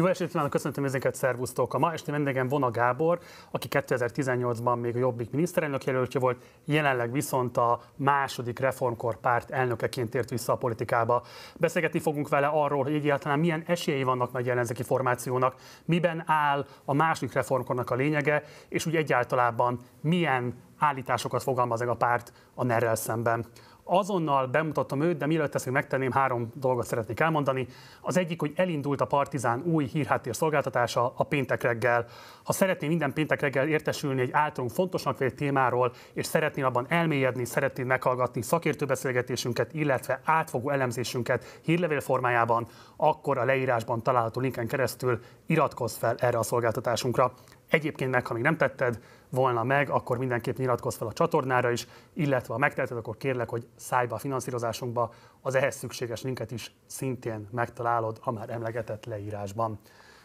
Jó esélyt kívánok, köszöntöm ezeket, szervusztok! A ma esti vendégem Vona Gábor, aki 2018-ban még a Jobbik miniszterelnök jelöltje volt, jelenleg viszont a második reformkor párt elnökeként ért vissza a politikába. Beszélgetni fogunk vele arról, hogy egyáltalán milyen esélyei vannak meg jelenzeki formációnak, miben áll a második reformkornak a lényege, és úgy egyáltalában milyen állításokat fogalmaz meg a párt a nerrel szemben azonnal bemutattam őt, de mielőtt ezt még megtenném, három dolgot szeretnék elmondani. Az egyik, hogy elindult a Partizán új hírháttér szolgáltatása a péntek reggel. Ha szeretnél minden péntek reggel értesülni egy általunk fontosnak vélt témáról, és szeretnél abban elmélyedni, szeretnél meghallgatni szakértőbeszélgetésünket, illetve átfogó elemzésünket hírlevél formájában, akkor a leírásban található linken keresztül iratkozz fel erre a szolgáltatásunkra. Egyébként meg, ha még nem tetted volna meg, akkor mindenképp nyilatkozz fel a csatornára is, illetve ha megteheted, akkor kérlek, hogy szállj be a finanszírozásunkba, az ehhez szükséges linket is szintén megtalálod a már emlegetett leírásban.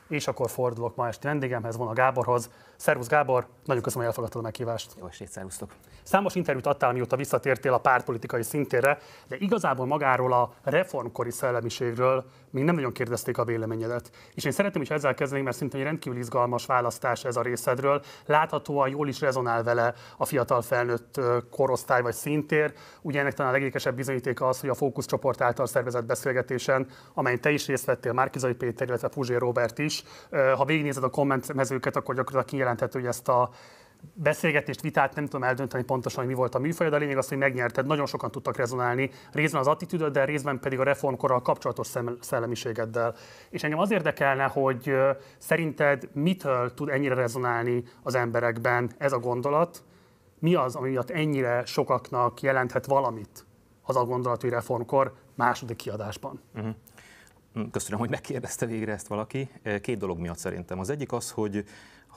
És akkor fordulok ma este vendégemhez, a Gáborhoz, Szervusz Gábor, nagyon köszönöm, hogy elfogadtad a meghívást. Jó estét, szervusztok. Számos interjút adtál, mióta visszatértél a pártpolitikai szintére, de igazából magáról a reformkori szellemiségről még nem nagyon kérdezték a véleményedet. És én szeretném is ezzel kezdeni, mert szerintem egy rendkívül izgalmas választás ez a részedről. Láthatóan jól is rezonál vele a fiatal felnőtt korosztály vagy szintér. Ugye ennek talán a legékesebb bizonyítéka az, hogy a fókuszcsoport által szervezett beszélgetésen, amelyen te is részt vettél, Márkizai Péter, illetve Puzsé Robert is. Ha végignézed a kommentmezőket, akkor gyakorlatilag jelentett, hogy ezt a beszélgetést, vitát nem tudom eldönteni pontosan, hogy mi volt a műfaj, de a lényeg az, hogy megnyerted, nagyon sokan tudtak rezonálni, részben az attitűdöd, de részben pedig a reformkorral kapcsolatos szellemiségeddel. És engem az érdekelne, hogy szerinted mitől tud ennyire rezonálni az emberekben ez a gondolat, mi az, ami miatt ennyire sokaknak jelenthet valamit az a gondolatú reformkor második kiadásban? Uh-huh. Köszönöm, hogy megkérdezte végre ezt valaki. Két dolog miatt szerintem. Az egyik az, hogy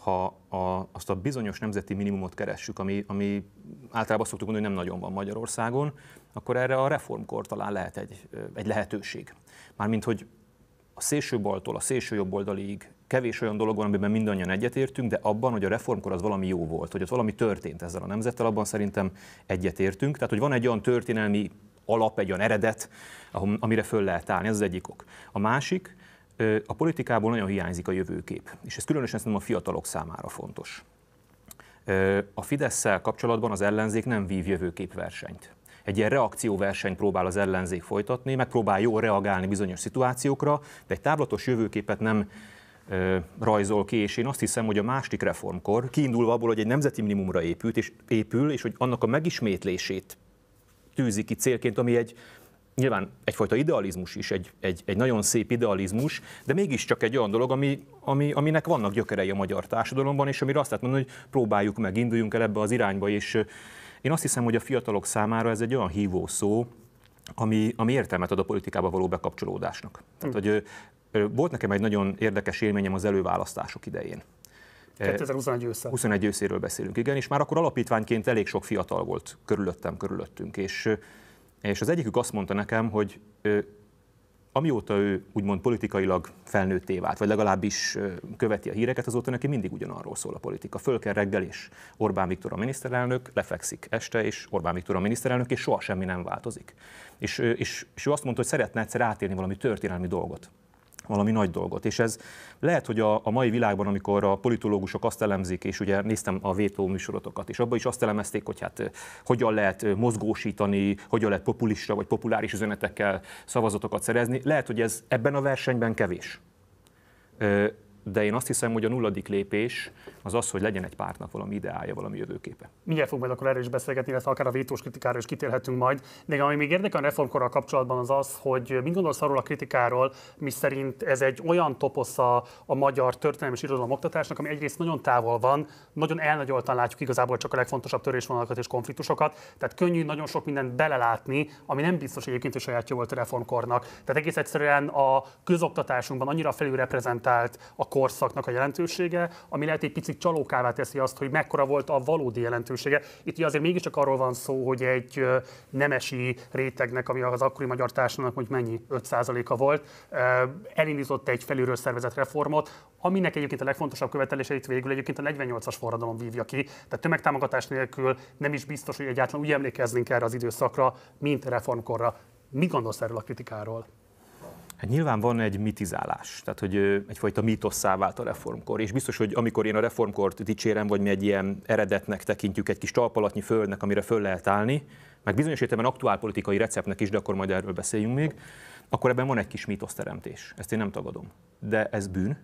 ha a, azt a bizonyos nemzeti minimumot keressük, ami, ami általában szoktuk mondani, hogy nem nagyon van Magyarországon, akkor erre a reformkor talán lehet egy, egy lehetőség. Mármint, hogy a szélső baltól a szélső jobb oldalig kevés olyan dolog van, amiben mindannyian egyetértünk, de abban, hogy a reformkor az valami jó volt, hogy ott valami történt ezzel a nemzettel, abban szerintem egyetértünk. Tehát, hogy van egy olyan történelmi alap, egy olyan eredet, amire föl lehet állni, ez az egyik ok. A másik, a politikából nagyon hiányzik a jövőkép, és ez különösen szerintem a fiatalok számára fontos. A fidesz kapcsolatban az ellenzék nem vív jövőképversenyt. Egy ilyen reakcióversenyt próbál az ellenzék folytatni, megpróbál jól reagálni bizonyos szituációkra, de egy távlatos jövőképet nem rajzol ki, és én azt hiszem, hogy a másik reformkor, kiindulva abból, hogy egy nemzeti minimumra épült, és épül, és hogy annak a megismétlését tűzi ki célként, ami egy nyilván egyfajta idealizmus is, egy, egy, egy nagyon szép idealizmus, de mégiscsak egy olyan dolog, ami, ami, aminek vannak gyökerei a magyar társadalomban, és amire azt lehet mondani, hogy próbáljuk meg, induljunk el ebbe az irányba, és én azt hiszem, hogy a fiatalok számára ez egy olyan hívó szó, ami, ami értelmet ad a politikába való bekapcsolódásnak. Tehát, hogy volt nekem egy nagyon érdekes élményem az előválasztások idején. 2021 ősszel. 21 őszéről beszélünk, igen, és már akkor alapítványként elég sok fiatal volt körülöttem, körülöttünk, és és az egyikük azt mondta nekem, hogy amióta ő úgymond politikailag felnőtté vált, vagy legalábbis követi a híreket, azóta neki mindig ugyanarról szól a politika. Föl kell reggel, és Orbán Viktor a miniszterelnök, lefekszik este, és Orbán Viktor a miniszterelnök, és soha semmi nem változik. És, és, és ő azt mondta, hogy szeretne egyszer átélni valami történelmi dolgot valami nagy dolgot. És ez lehet, hogy a, a mai világban, amikor a politológusok azt elemzik, és ugye néztem a vétó műsorotokat, és abban is azt elemezték, hogy hát hogyan lehet mozgósítani, hogyan lehet populista vagy populáris üzenetekkel szavazatokat szerezni. Lehet, hogy ez ebben a versenyben kevés de én azt hiszem, hogy a nulladik lépés az az, hogy legyen egy pártnak valami ideája, valami jövőképe. Mindjárt fogunk majd akkor erről is beszélgetni, illetve akár a vétós kritikáról is kitérhetünk majd. De ami még érdekel a reformkorral kapcsolatban az az, hogy mit gondolsz arról a kritikáról, mi szerint ez egy olyan toposza a magyar történelmi és irodalom oktatásnak, ami egyrészt nagyon távol van, nagyon elnagyoltan látjuk igazából csak a legfontosabb törésvonalakat és konfliktusokat, tehát könnyű nagyon sok mindent belelátni, ami nem biztos egyébként, is sajátja volt a reformkornak. Tehát egész egyszerűen a közoktatásunkban annyira felülreprezentált a korszaknak a jelentősége, ami lehet egy picit csalókává teszi azt, hogy mekkora volt a valódi jelentősége. Itt ugye azért mégiscsak arról van szó, hogy egy nemesi rétegnek, ami az akkori magyar társadalomnak hogy mennyi 5%-a volt, elindított egy felülről szervezett reformot, aminek egyébként a legfontosabb követeléseit végül egyébként a 48-as forradalom vívja ki. Tehát tömegtámogatás nélkül nem is biztos, hogy egyáltalán úgy emlékeznénk erre az időszakra, mint reformkorra. Mi gondolsz erről a kritikáról? Hát nyilván van egy mitizálás, tehát hogy egyfajta mítosszá vált a reformkor, és biztos, hogy amikor én a reformkort dicsérem, vagy mi egy ilyen eredetnek tekintjük, egy kis talpalatnyi földnek, amire föl lehet állni, meg bizonyos értelemben aktuál politikai receptnek is, de akkor majd erről beszéljünk még, akkor ebben van egy kis mítoszteremtés, ezt én nem tagadom. De ez bűn.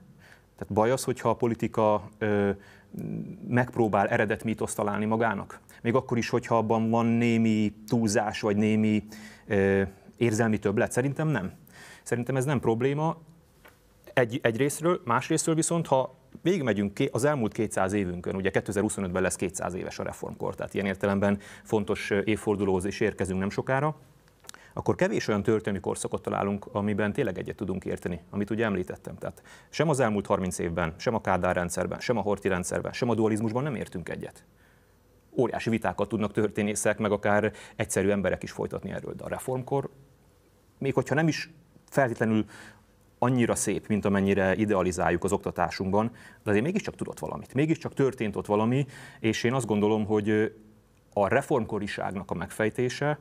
Tehát baj az, hogyha a politika ö, megpróbál eredet mítoszt találni magának. Még akkor is, hogyha abban van némi túlzás, vagy némi ö, érzelmi többlet, szerintem nem. Szerintem ez nem probléma egy, más másrésztről viszont, ha végigmegyünk az elmúlt 200 évünkön, ugye 2025-ben lesz 200 éves a reformkor, tehát ilyen értelemben fontos évfordulóhoz is érkezünk nem sokára, akkor kevés olyan történelmi korszakot találunk, amiben tényleg egyet tudunk érteni, amit ugye említettem. Tehát sem az elmúlt 30 évben, sem a Kádár rendszerben, sem a Horti rendszerben, sem a dualizmusban nem értünk egyet. Óriási vitákat tudnak történészek, meg akár egyszerű emberek is folytatni erről, de a reformkor, még hogyha nem is feltétlenül annyira szép, mint amennyire idealizáljuk az oktatásunkban, de azért mégiscsak tudott valamit, mégiscsak történt ott valami, és én azt gondolom, hogy a reformkoriságnak a megfejtése,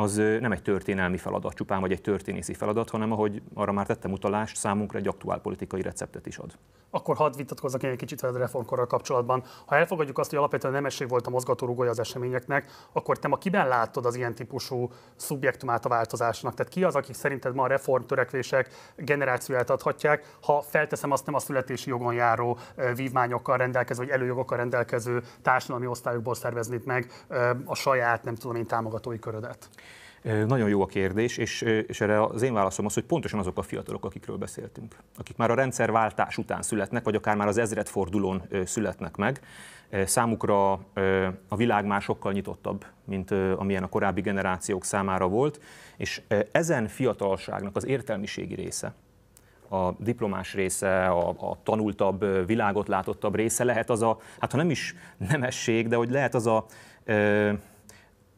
az nem egy történelmi feladat csupán, vagy egy történészi feladat, hanem ahogy arra már tettem utalást, számunkra egy aktuál politikai receptet is ad. Akkor hadd vitatkozzak én egy kicsit veled reformkorral kapcsolatban. Ha elfogadjuk azt, hogy alapvetően nemesség volt a mozgatórugója az eseményeknek, akkor te ma kiben látod az ilyen típusú szubjektumát a változásnak? Tehát ki az, akik szerinted ma a reform törekvések generációját adhatják, ha felteszem azt nem a születési jogon járó vívmányokkal rendelkező, vagy előjogokkal rendelkező társadalmi osztályokból szerveznéd meg a saját, nem tudom én, támogatói körödet? Nagyon jó a kérdés, és, és erre az én válaszom az, hogy pontosan azok a fiatalok, akikről beszéltünk, akik már a rendszerváltás után születnek, vagy akár már az ezredfordulón születnek meg, számukra a világ már sokkal nyitottabb, mint amilyen a korábbi generációk számára volt, és ezen fiatalságnak az értelmiségi része, a diplomás része, a, a tanultabb, világot látottabb része lehet az a, hát ha nem is nemesség, de hogy lehet az a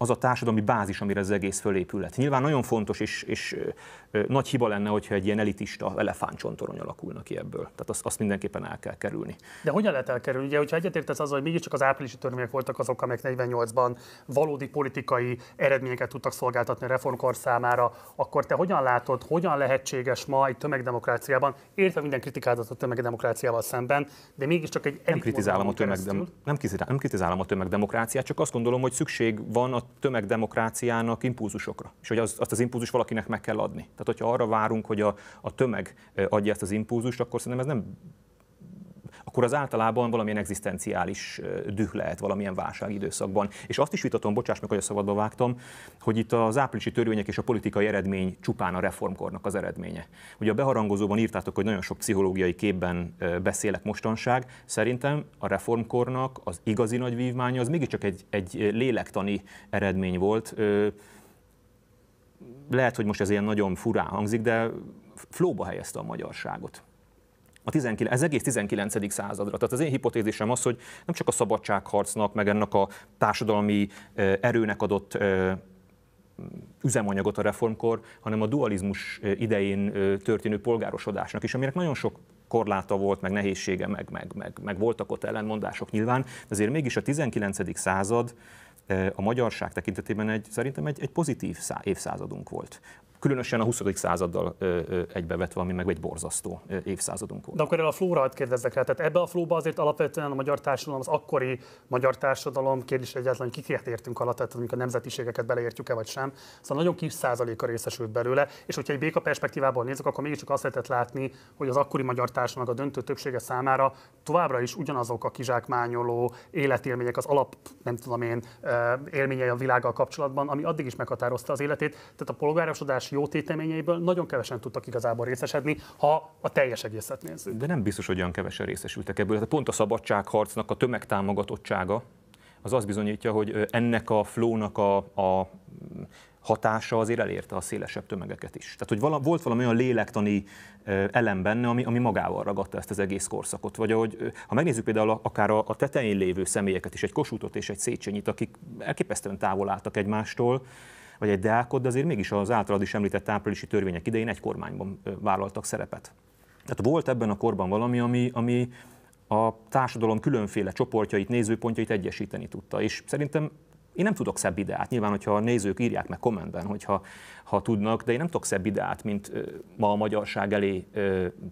az a társadalmi bázis, amire az egész fölépület. Nyilván nagyon fontos, és, és ö, nagy hiba lenne, hogyha egy ilyen elitista elefántcsontorony alakulna ki ebből. Tehát azt, azt mindenképpen el kell kerülni. De hogyan lehet elkerülni? Ugye, hogyha egyetértesz azzal, hogy mégiscsak az áprilisi törvények voltak azok, amelyek 48-ban valódi politikai eredményeket tudtak szolgáltatni a reformkor számára, akkor te hogyan látod, hogyan lehetséges ma egy tömegdemokráciában, értve minden kritikádat a tömegdemokráciával szemben, de mégiscsak egy nem kritizálom a tömegdem- nem, kritizálom, nem kritizálom a tömegdemokráciát, csak azt gondolom, hogy szükség van a tömegdemokráciának impulzusokra, és hogy az, azt az impulzus valakinek meg kell adni. Tehát, hogyha arra várunk, hogy a, a tömeg eh, adja ezt az impulzust, akkor szerintem ez nem akkor az általában valamilyen egzisztenciális düh lehet valamilyen időszakban. És azt is vitatom, bocsáss meg, hogy a szabadba vágtam, hogy itt az áprilisi törvények és a politikai eredmény csupán a reformkornak az eredménye. Ugye a beharangozóban írtátok, hogy nagyon sok pszichológiai képben beszélek mostanság. Szerintem a reformkornak az igazi nagy vívmánya az mégiscsak egy, egy lélektani eredmény volt. Lehet, hogy most ez ilyen nagyon furán hangzik, de flóba helyezte a magyarságot a 19, ez egész 19. századra. Tehát az én hipotézisem az, hogy nem csak a szabadságharcnak, meg ennek a társadalmi erőnek adott üzemanyagot a reformkor, hanem a dualizmus idején történő polgárosodásnak is, aminek nagyon sok korláta volt, meg nehézsége, meg, meg, meg, meg voltak ott ellenmondások nyilván, de azért mégis a 19. század a magyarság tekintetében egy, szerintem egy, egy pozitív évszázadunk volt különösen a 20. századdal egybevetve, ami meg egy borzasztó évszázadunk volt. De akkor el a hadd kérdezzek rá, tehát ebbe a flóba azért alapvetően a magyar társadalom, az akkori magyar társadalom kérdés egyáltalán, hogy kiket értünk alatt, tehát mondjuk a nemzetiségeket beleértjük-e vagy sem, szóval nagyon kis százaléka részesült belőle, és hogyha egy béka perspektívából nézzük, akkor mégiscsak azt lehetett látni, hogy az akkori magyar társadalomnak a döntő többsége számára továbbra is ugyanazok a kizsákmányoló életélmények, az alap, nem tudom én, élményei a világgal kapcsolatban, ami addig is meghatározta az életét. Tehát a polgárosodás óriási jó téteményeiből nagyon kevesen tudtak igazából részesedni, ha a teljes egészet nézzük. De nem biztos, hogy olyan kevesen részesültek ebből. Tehát pont a szabadságharcnak a tömegtámogatottsága az azt bizonyítja, hogy ennek a flónak a, a hatása azért elérte a szélesebb tömegeket is. Tehát, hogy vala, volt valami olyan lélektani elem benne, ami, ami magával ragadta ezt az egész korszakot. Vagy ahogy, ha megnézzük például akár a, a tetején lévő személyeket is, egy kosútot és egy Széchenyit, akik elképesztően távol álltak egymástól, vagy egy deákot, de azért mégis az általad is említett áprilisi törvények idején egy kormányban vállaltak szerepet. Tehát volt ebben a korban valami, ami, ami a társadalom különféle csoportjait, nézőpontjait egyesíteni tudta. És szerintem én nem tudok szebb ideát, nyilván, hogyha a nézők írják meg kommentben, hogyha ha tudnak, de én nem tudok szebb ideát, mint ma a magyarság elé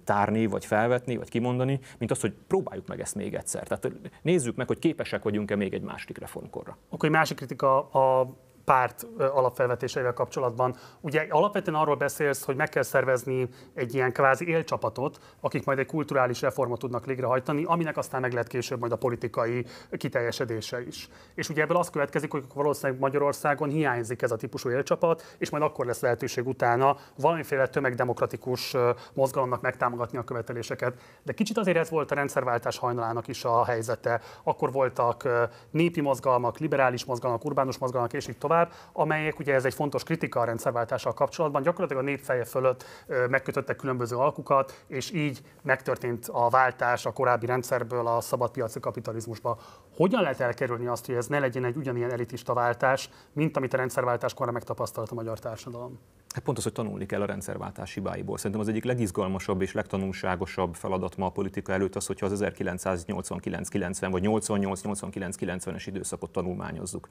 tárni, vagy felvetni, vagy kimondani, mint azt, hogy próbáljuk meg ezt még egyszer. Tehát nézzük meg, hogy képesek vagyunk-e még egy másik reformkorra. Oké, okay, másik kritika a párt alapfelvetéseivel kapcsolatban. Ugye alapvetően arról beszélsz, hogy meg kell szervezni egy ilyen kvázi élcsapatot, akik majd egy kulturális reformot tudnak végrehajtani, aminek aztán meg lehet később majd a politikai kiteljesedése is. És ugye ebből az következik, hogy valószínűleg Magyarországon hiányzik ez a típusú élcsapat, és majd akkor lesz lehetőség utána valamiféle tömegdemokratikus mozgalomnak megtámogatni a követeléseket. De kicsit azért ez volt a rendszerváltás hajnalának is a helyzete. Akkor voltak népi mozgalmak, liberális mozgalmak, urbánus mozgalmak, és így tovább tovább, amelyek ugye ez egy fontos kritika a rendszerváltással kapcsolatban, gyakorlatilag a népfeje fölött megkötöttek különböző alkukat, és így megtörtént a váltás a korábbi rendszerből a szabadpiaci kapitalizmusba. Hogyan lehet elkerülni azt, hogy ez ne legyen egy ugyanilyen elitista váltás, mint amit a rendszerváltáskor megtapasztalt a magyar társadalom? Hát pont az, hogy tanulni kell a rendszerváltás hibáiból. Szerintem az egyik legizgalmasabb és legtanulságosabb feladat ma a politika előtt az, hogyha az 1989-90 vagy 88-89-90-es időszakot tanulmányozzuk.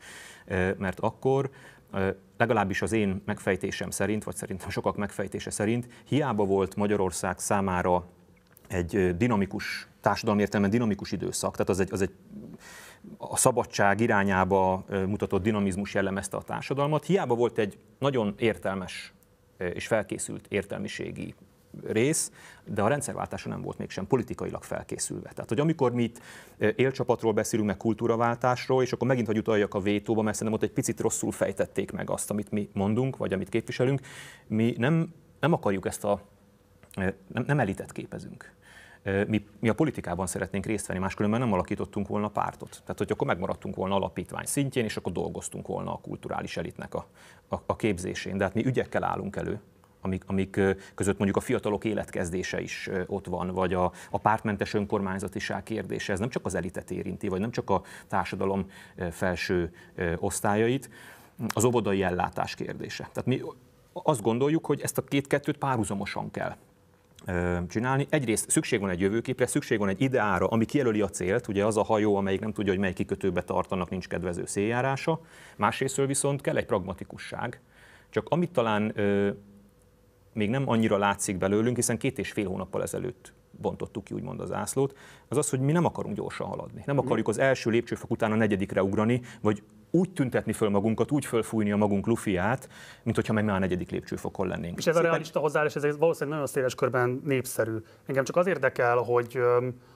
Mert akkor legalábbis az én megfejtésem szerint, vagy szerintem sokak megfejtése szerint, hiába volt Magyarország számára egy dinamikus, társadalmi értelemben dinamikus időszak, tehát az egy, az egy a szabadság irányába mutatott dinamizmus jellemezte a társadalmat. Hiába volt egy nagyon értelmes és felkészült értelmiségi rész, de a rendszerváltása nem volt mégsem politikailag felkészülve. Tehát, hogy amikor mi itt élcsapatról beszélünk, meg kultúraváltásról, és akkor megint, hogy utaljak a vétóba, mert szerintem ott egy picit rosszul fejtették meg azt, amit mi mondunk, vagy amit képviselünk, mi nem, nem akarjuk ezt a, nem, nem elitet képezünk mi, mi a politikában szeretnénk részt venni, máskülönben nem alakítottunk volna pártot. Tehát, hogy akkor megmaradtunk volna alapítvány szintjén, és akkor dolgoztunk volna a kulturális elitnek a, a, a képzésén. De hát mi ügyekkel állunk elő, amik, amik között mondjuk a fiatalok életkezdése is ott van, vagy a, a pártmentes önkormányzatiság kérdése. Ez nem csak az elitet érinti, vagy nem csak a társadalom felső osztályait, az óvodai ellátás kérdése. Tehát mi azt gondoljuk, hogy ezt a két-kettőt párhuzamosan kell csinálni. Egyrészt szükség van egy jövőképre, szükség van egy ideára, ami kijelöli a célt, ugye az a hajó, amelyik nem tudja, hogy melyik kikötőbe tartanak nincs kedvező széljárása. Másrésztől viszont kell egy pragmatikusság. Csak amit talán még nem annyira látszik belőlünk, hiszen két és fél hónappal ezelőtt bontottuk ki úgymond az ászlót, az az, hogy mi nem akarunk gyorsan haladni. Nem akarjuk az első lépcsőfok után a negyedikre ugrani, vagy úgy tüntetni föl magunkat, úgy fölfújni a magunk lufiát, mint hogyha meg már a negyedik lépcsőfokon lennénk. És ez a realista hozzáállás, ez valószínűleg nagyon széles körben népszerű. Engem csak az érdekel, hogy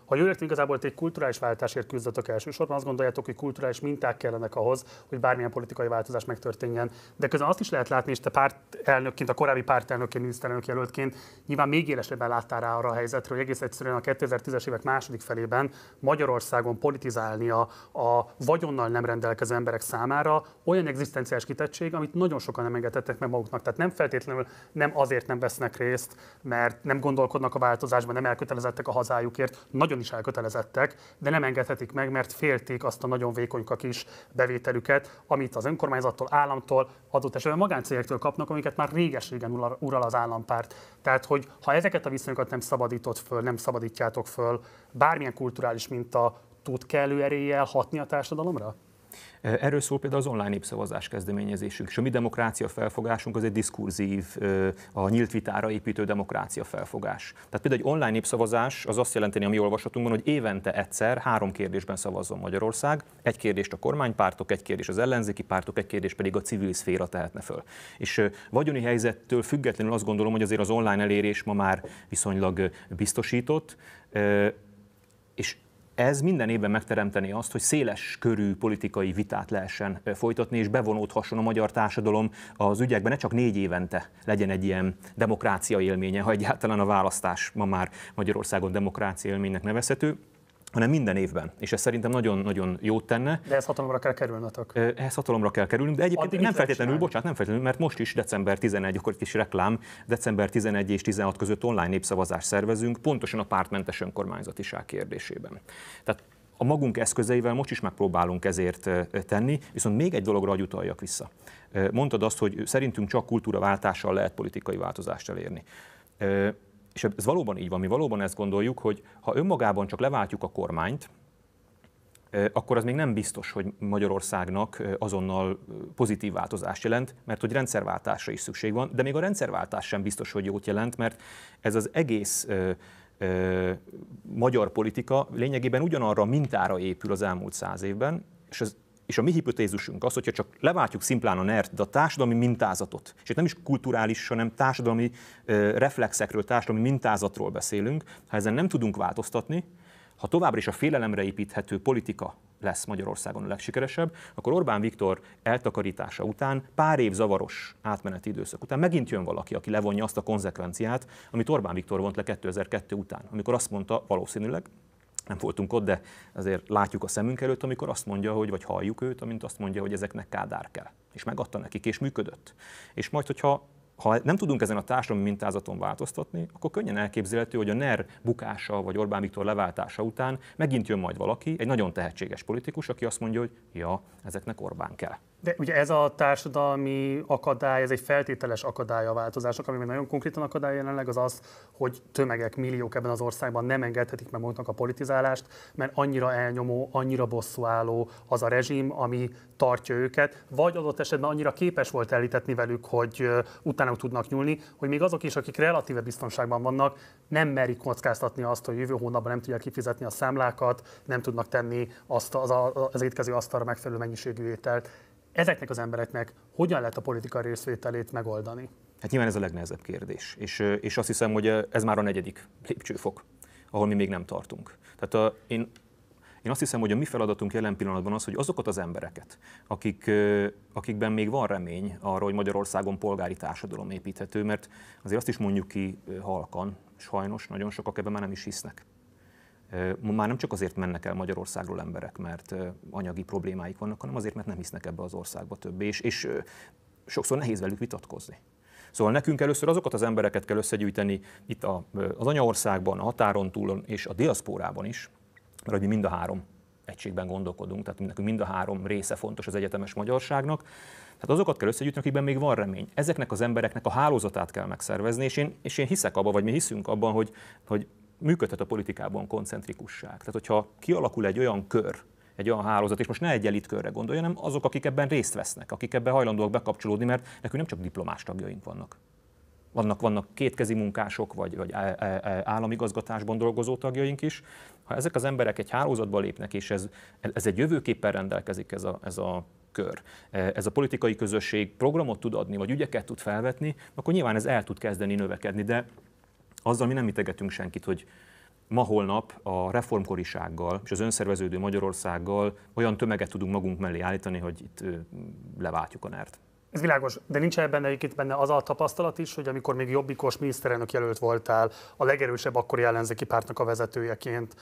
ha jól értem, igazából egy kulturális váltásért küzdötök elsősorban, azt gondoljátok, hogy kulturális minták kellenek ahhoz, hogy bármilyen politikai változás megtörténjen. De közben azt is lehet látni, és te pártelnökként, a korábbi pártelnökként, miniszterelnök jelöltként nyilván még élesebben láttál rá arra a helyzetre, hogy egész egyszerűen a 2010-es évek második felében Magyarországon politizálnia a vagyonnal nem rendelkező emberek számára olyan egzisztenciális kitettség, amit nagyon sokan nem engedhetnek meg maguknak. Tehát nem feltétlenül nem azért nem vesznek részt, mert nem gondolkodnak a változásban, nem elkötelezettek a hazájukért, nagyon is elkötelezettek, de nem engedhetik meg, mert féltik azt a nagyon vékonyka kis bevételüket, amit az önkormányzattól, államtól, adott esetben magáncégektől kapnak, amiket már réges-régen ural az állampárt. Tehát, hogy ha ezeket a viszonyokat nem szabadított föl, nem szabadítjátok föl, bármilyen kulturális minta tud kellő eréllyel hatni a társadalomra? Erről szól például az online népszavazás kezdeményezésünk, és a mi demokrácia felfogásunk az egy diskurzív, a nyílt vitára építő demokrácia felfogás. Tehát például egy online népszavazás az azt jelenti, ami olvasatunkban, hogy évente egyszer három kérdésben szavazzon Magyarország, egy kérdést a kormánypártok, egy kérdés az ellenzéki pártok, egy kérdés pedig a civil szféra tehetne föl. És vagyoni helyzettől függetlenül azt gondolom, hogy azért az online elérés ma már viszonylag biztosított, és ez minden évben megteremteni azt, hogy széles körű politikai vitát lehessen folytatni, és bevonódhasson a magyar társadalom az ügyekben, ne csak négy évente legyen egy ilyen demokrácia élménye, ha egyáltalán a választás ma már Magyarországon demokrácia élménynek nevezhető hanem minden évben. És ez szerintem nagyon-nagyon jót tenne. De ez hatalomra kell kerülnötök. Ehhez hatalomra kell kerülni, de egyébként Addig nem feltétlenül, bocsánat, nem feltétlenül, mert most is december 11, akkor egy kis reklám, december 11 és 16 között online népszavazást szervezünk, pontosan a pártmentes önkormányzatiság kérdésében. Tehát a magunk eszközeivel most is megpróbálunk ezért tenni, viszont még egy dologra hagy utaljak vissza. Mondtad azt, hogy szerintünk csak kultúraváltással lehet politikai változást elérni és ez valóban így van, mi valóban ezt gondoljuk, hogy ha önmagában csak leváltjuk a kormányt, akkor az még nem biztos, hogy Magyarországnak azonnal pozitív változást jelent, mert hogy rendszerváltásra is szükség van, de még a rendszerváltás sem biztos, hogy jót jelent, mert ez az egész ö, ö, magyar politika lényegében ugyanarra mintára épül az elmúlt száz évben, és ez és a mi hipotézusunk az, hogyha csak leváltjuk szimplán a nert, de a társadalmi mintázatot, és itt nem is kulturális, hanem társadalmi ö, reflexekről, társadalmi mintázatról beszélünk, ha ezen nem tudunk változtatni, ha továbbra is a félelemre építhető politika lesz Magyarországon a legsikeresebb, akkor Orbán Viktor eltakarítása után, pár év zavaros átmeneti időszak után megint jön valaki, aki levonja azt a konzekvenciát, amit Orbán Viktor vont le 2002 után, amikor azt mondta valószínűleg, nem voltunk ott, de azért látjuk a szemünk előtt, amikor azt mondja, hogy, vagy halljuk őt, amint azt mondja, hogy ezeknek kádár kell. És megadta nekik, és működött. És majd, hogyha ha nem tudunk ezen a társadalmi mintázaton változtatni, akkor könnyen elképzelhető, hogy a NER bukása vagy Orbán Viktor leváltása után megint jön majd valaki, egy nagyon tehetséges politikus, aki azt mondja, hogy ja, ezeknek Orbán kell. De ugye ez a társadalmi akadály, ez egy feltételes akadály a változásnak, ami nagyon konkrétan akadály jelenleg az az, hogy tömegek, milliók ebben az országban nem engedhetik meg maguknak a politizálást, mert annyira elnyomó, annyira bosszúálló az a rezsim, ami tartja őket, vagy adott esetben annyira képes volt elítetni velük, hogy utána tudnak nyúlni, hogy még azok is, akik relatíve biztonságban vannak, nem merik kockáztatni azt, hogy jövő hónapban nem tudják kifizetni a számlákat, nem tudnak tenni azt, az, az, az étkező asztalra megfelelő mennyiségű ételt ezeknek az embereknek hogyan lehet a politika részvételét megoldani? Hát nyilván ez a legnehezebb kérdés, és, és azt hiszem, hogy ez már a negyedik lépcsőfok, ahol mi még nem tartunk. Tehát a, én, én azt hiszem, hogy a mi feladatunk jelen pillanatban az, hogy azokat az embereket, akik, akikben még van remény arra, hogy Magyarországon polgári társadalom építhető, mert azért azt is mondjuk ki halkan, sajnos nagyon sokak ebben már nem is hisznek. Már nem csak azért mennek el Magyarországról emberek, mert anyagi problémáik vannak, hanem azért, mert nem hisznek ebbe az országba többé, és, és sokszor nehéz velük vitatkozni. Szóval nekünk először azokat az embereket kell összegyűjteni itt a, az anyaországban, a határon túl és a diaszpórában is, mert hogy mi mind a három egységben gondolkodunk, tehát nekünk mind a három része fontos az egyetemes magyarságnak. Tehát azokat kell összegyűjteni, akikben még van remény. Ezeknek az embereknek a hálózatát kell megszervezni, és én, és én hiszek abban, vagy mi hiszünk abban, hogy, hogy működhet a politikában koncentrikusság. Tehát, hogyha kialakul egy olyan kör, egy olyan hálózat, és most ne egy elitkörre gondolj, hanem azok, akik ebben részt vesznek, akik ebben hajlandóak bekapcsolódni, mert nekünk nem csak diplomás tagjaink vannak. Vannak, vannak kétkezi munkások, vagy, vagy államigazgatásban dolgozó tagjaink is. Ha ezek az emberek egy hálózatba lépnek, és ez, ez egy jövőképpen rendelkezik ez a, ez a kör, ez a politikai közösség programot tud adni, vagy ügyeket tud felvetni, akkor nyilván ez el tud kezdeni növekedni, de azzal mi nem mitegetünk senkit, hogy ma holnap a reformkorisággal és az önszerveződő Magyarországgal olyan tömeget tudunk magunk mellé állítani, hogy itt leváltjuk a nert. Ez világos, de nincs ebben egyébként benne az a tapasztalat is, hogy amikor még jobbikos miniszterelnök jelölt voltál, a legerősebb akkori ellenzéki pártnak a vezetőjeként.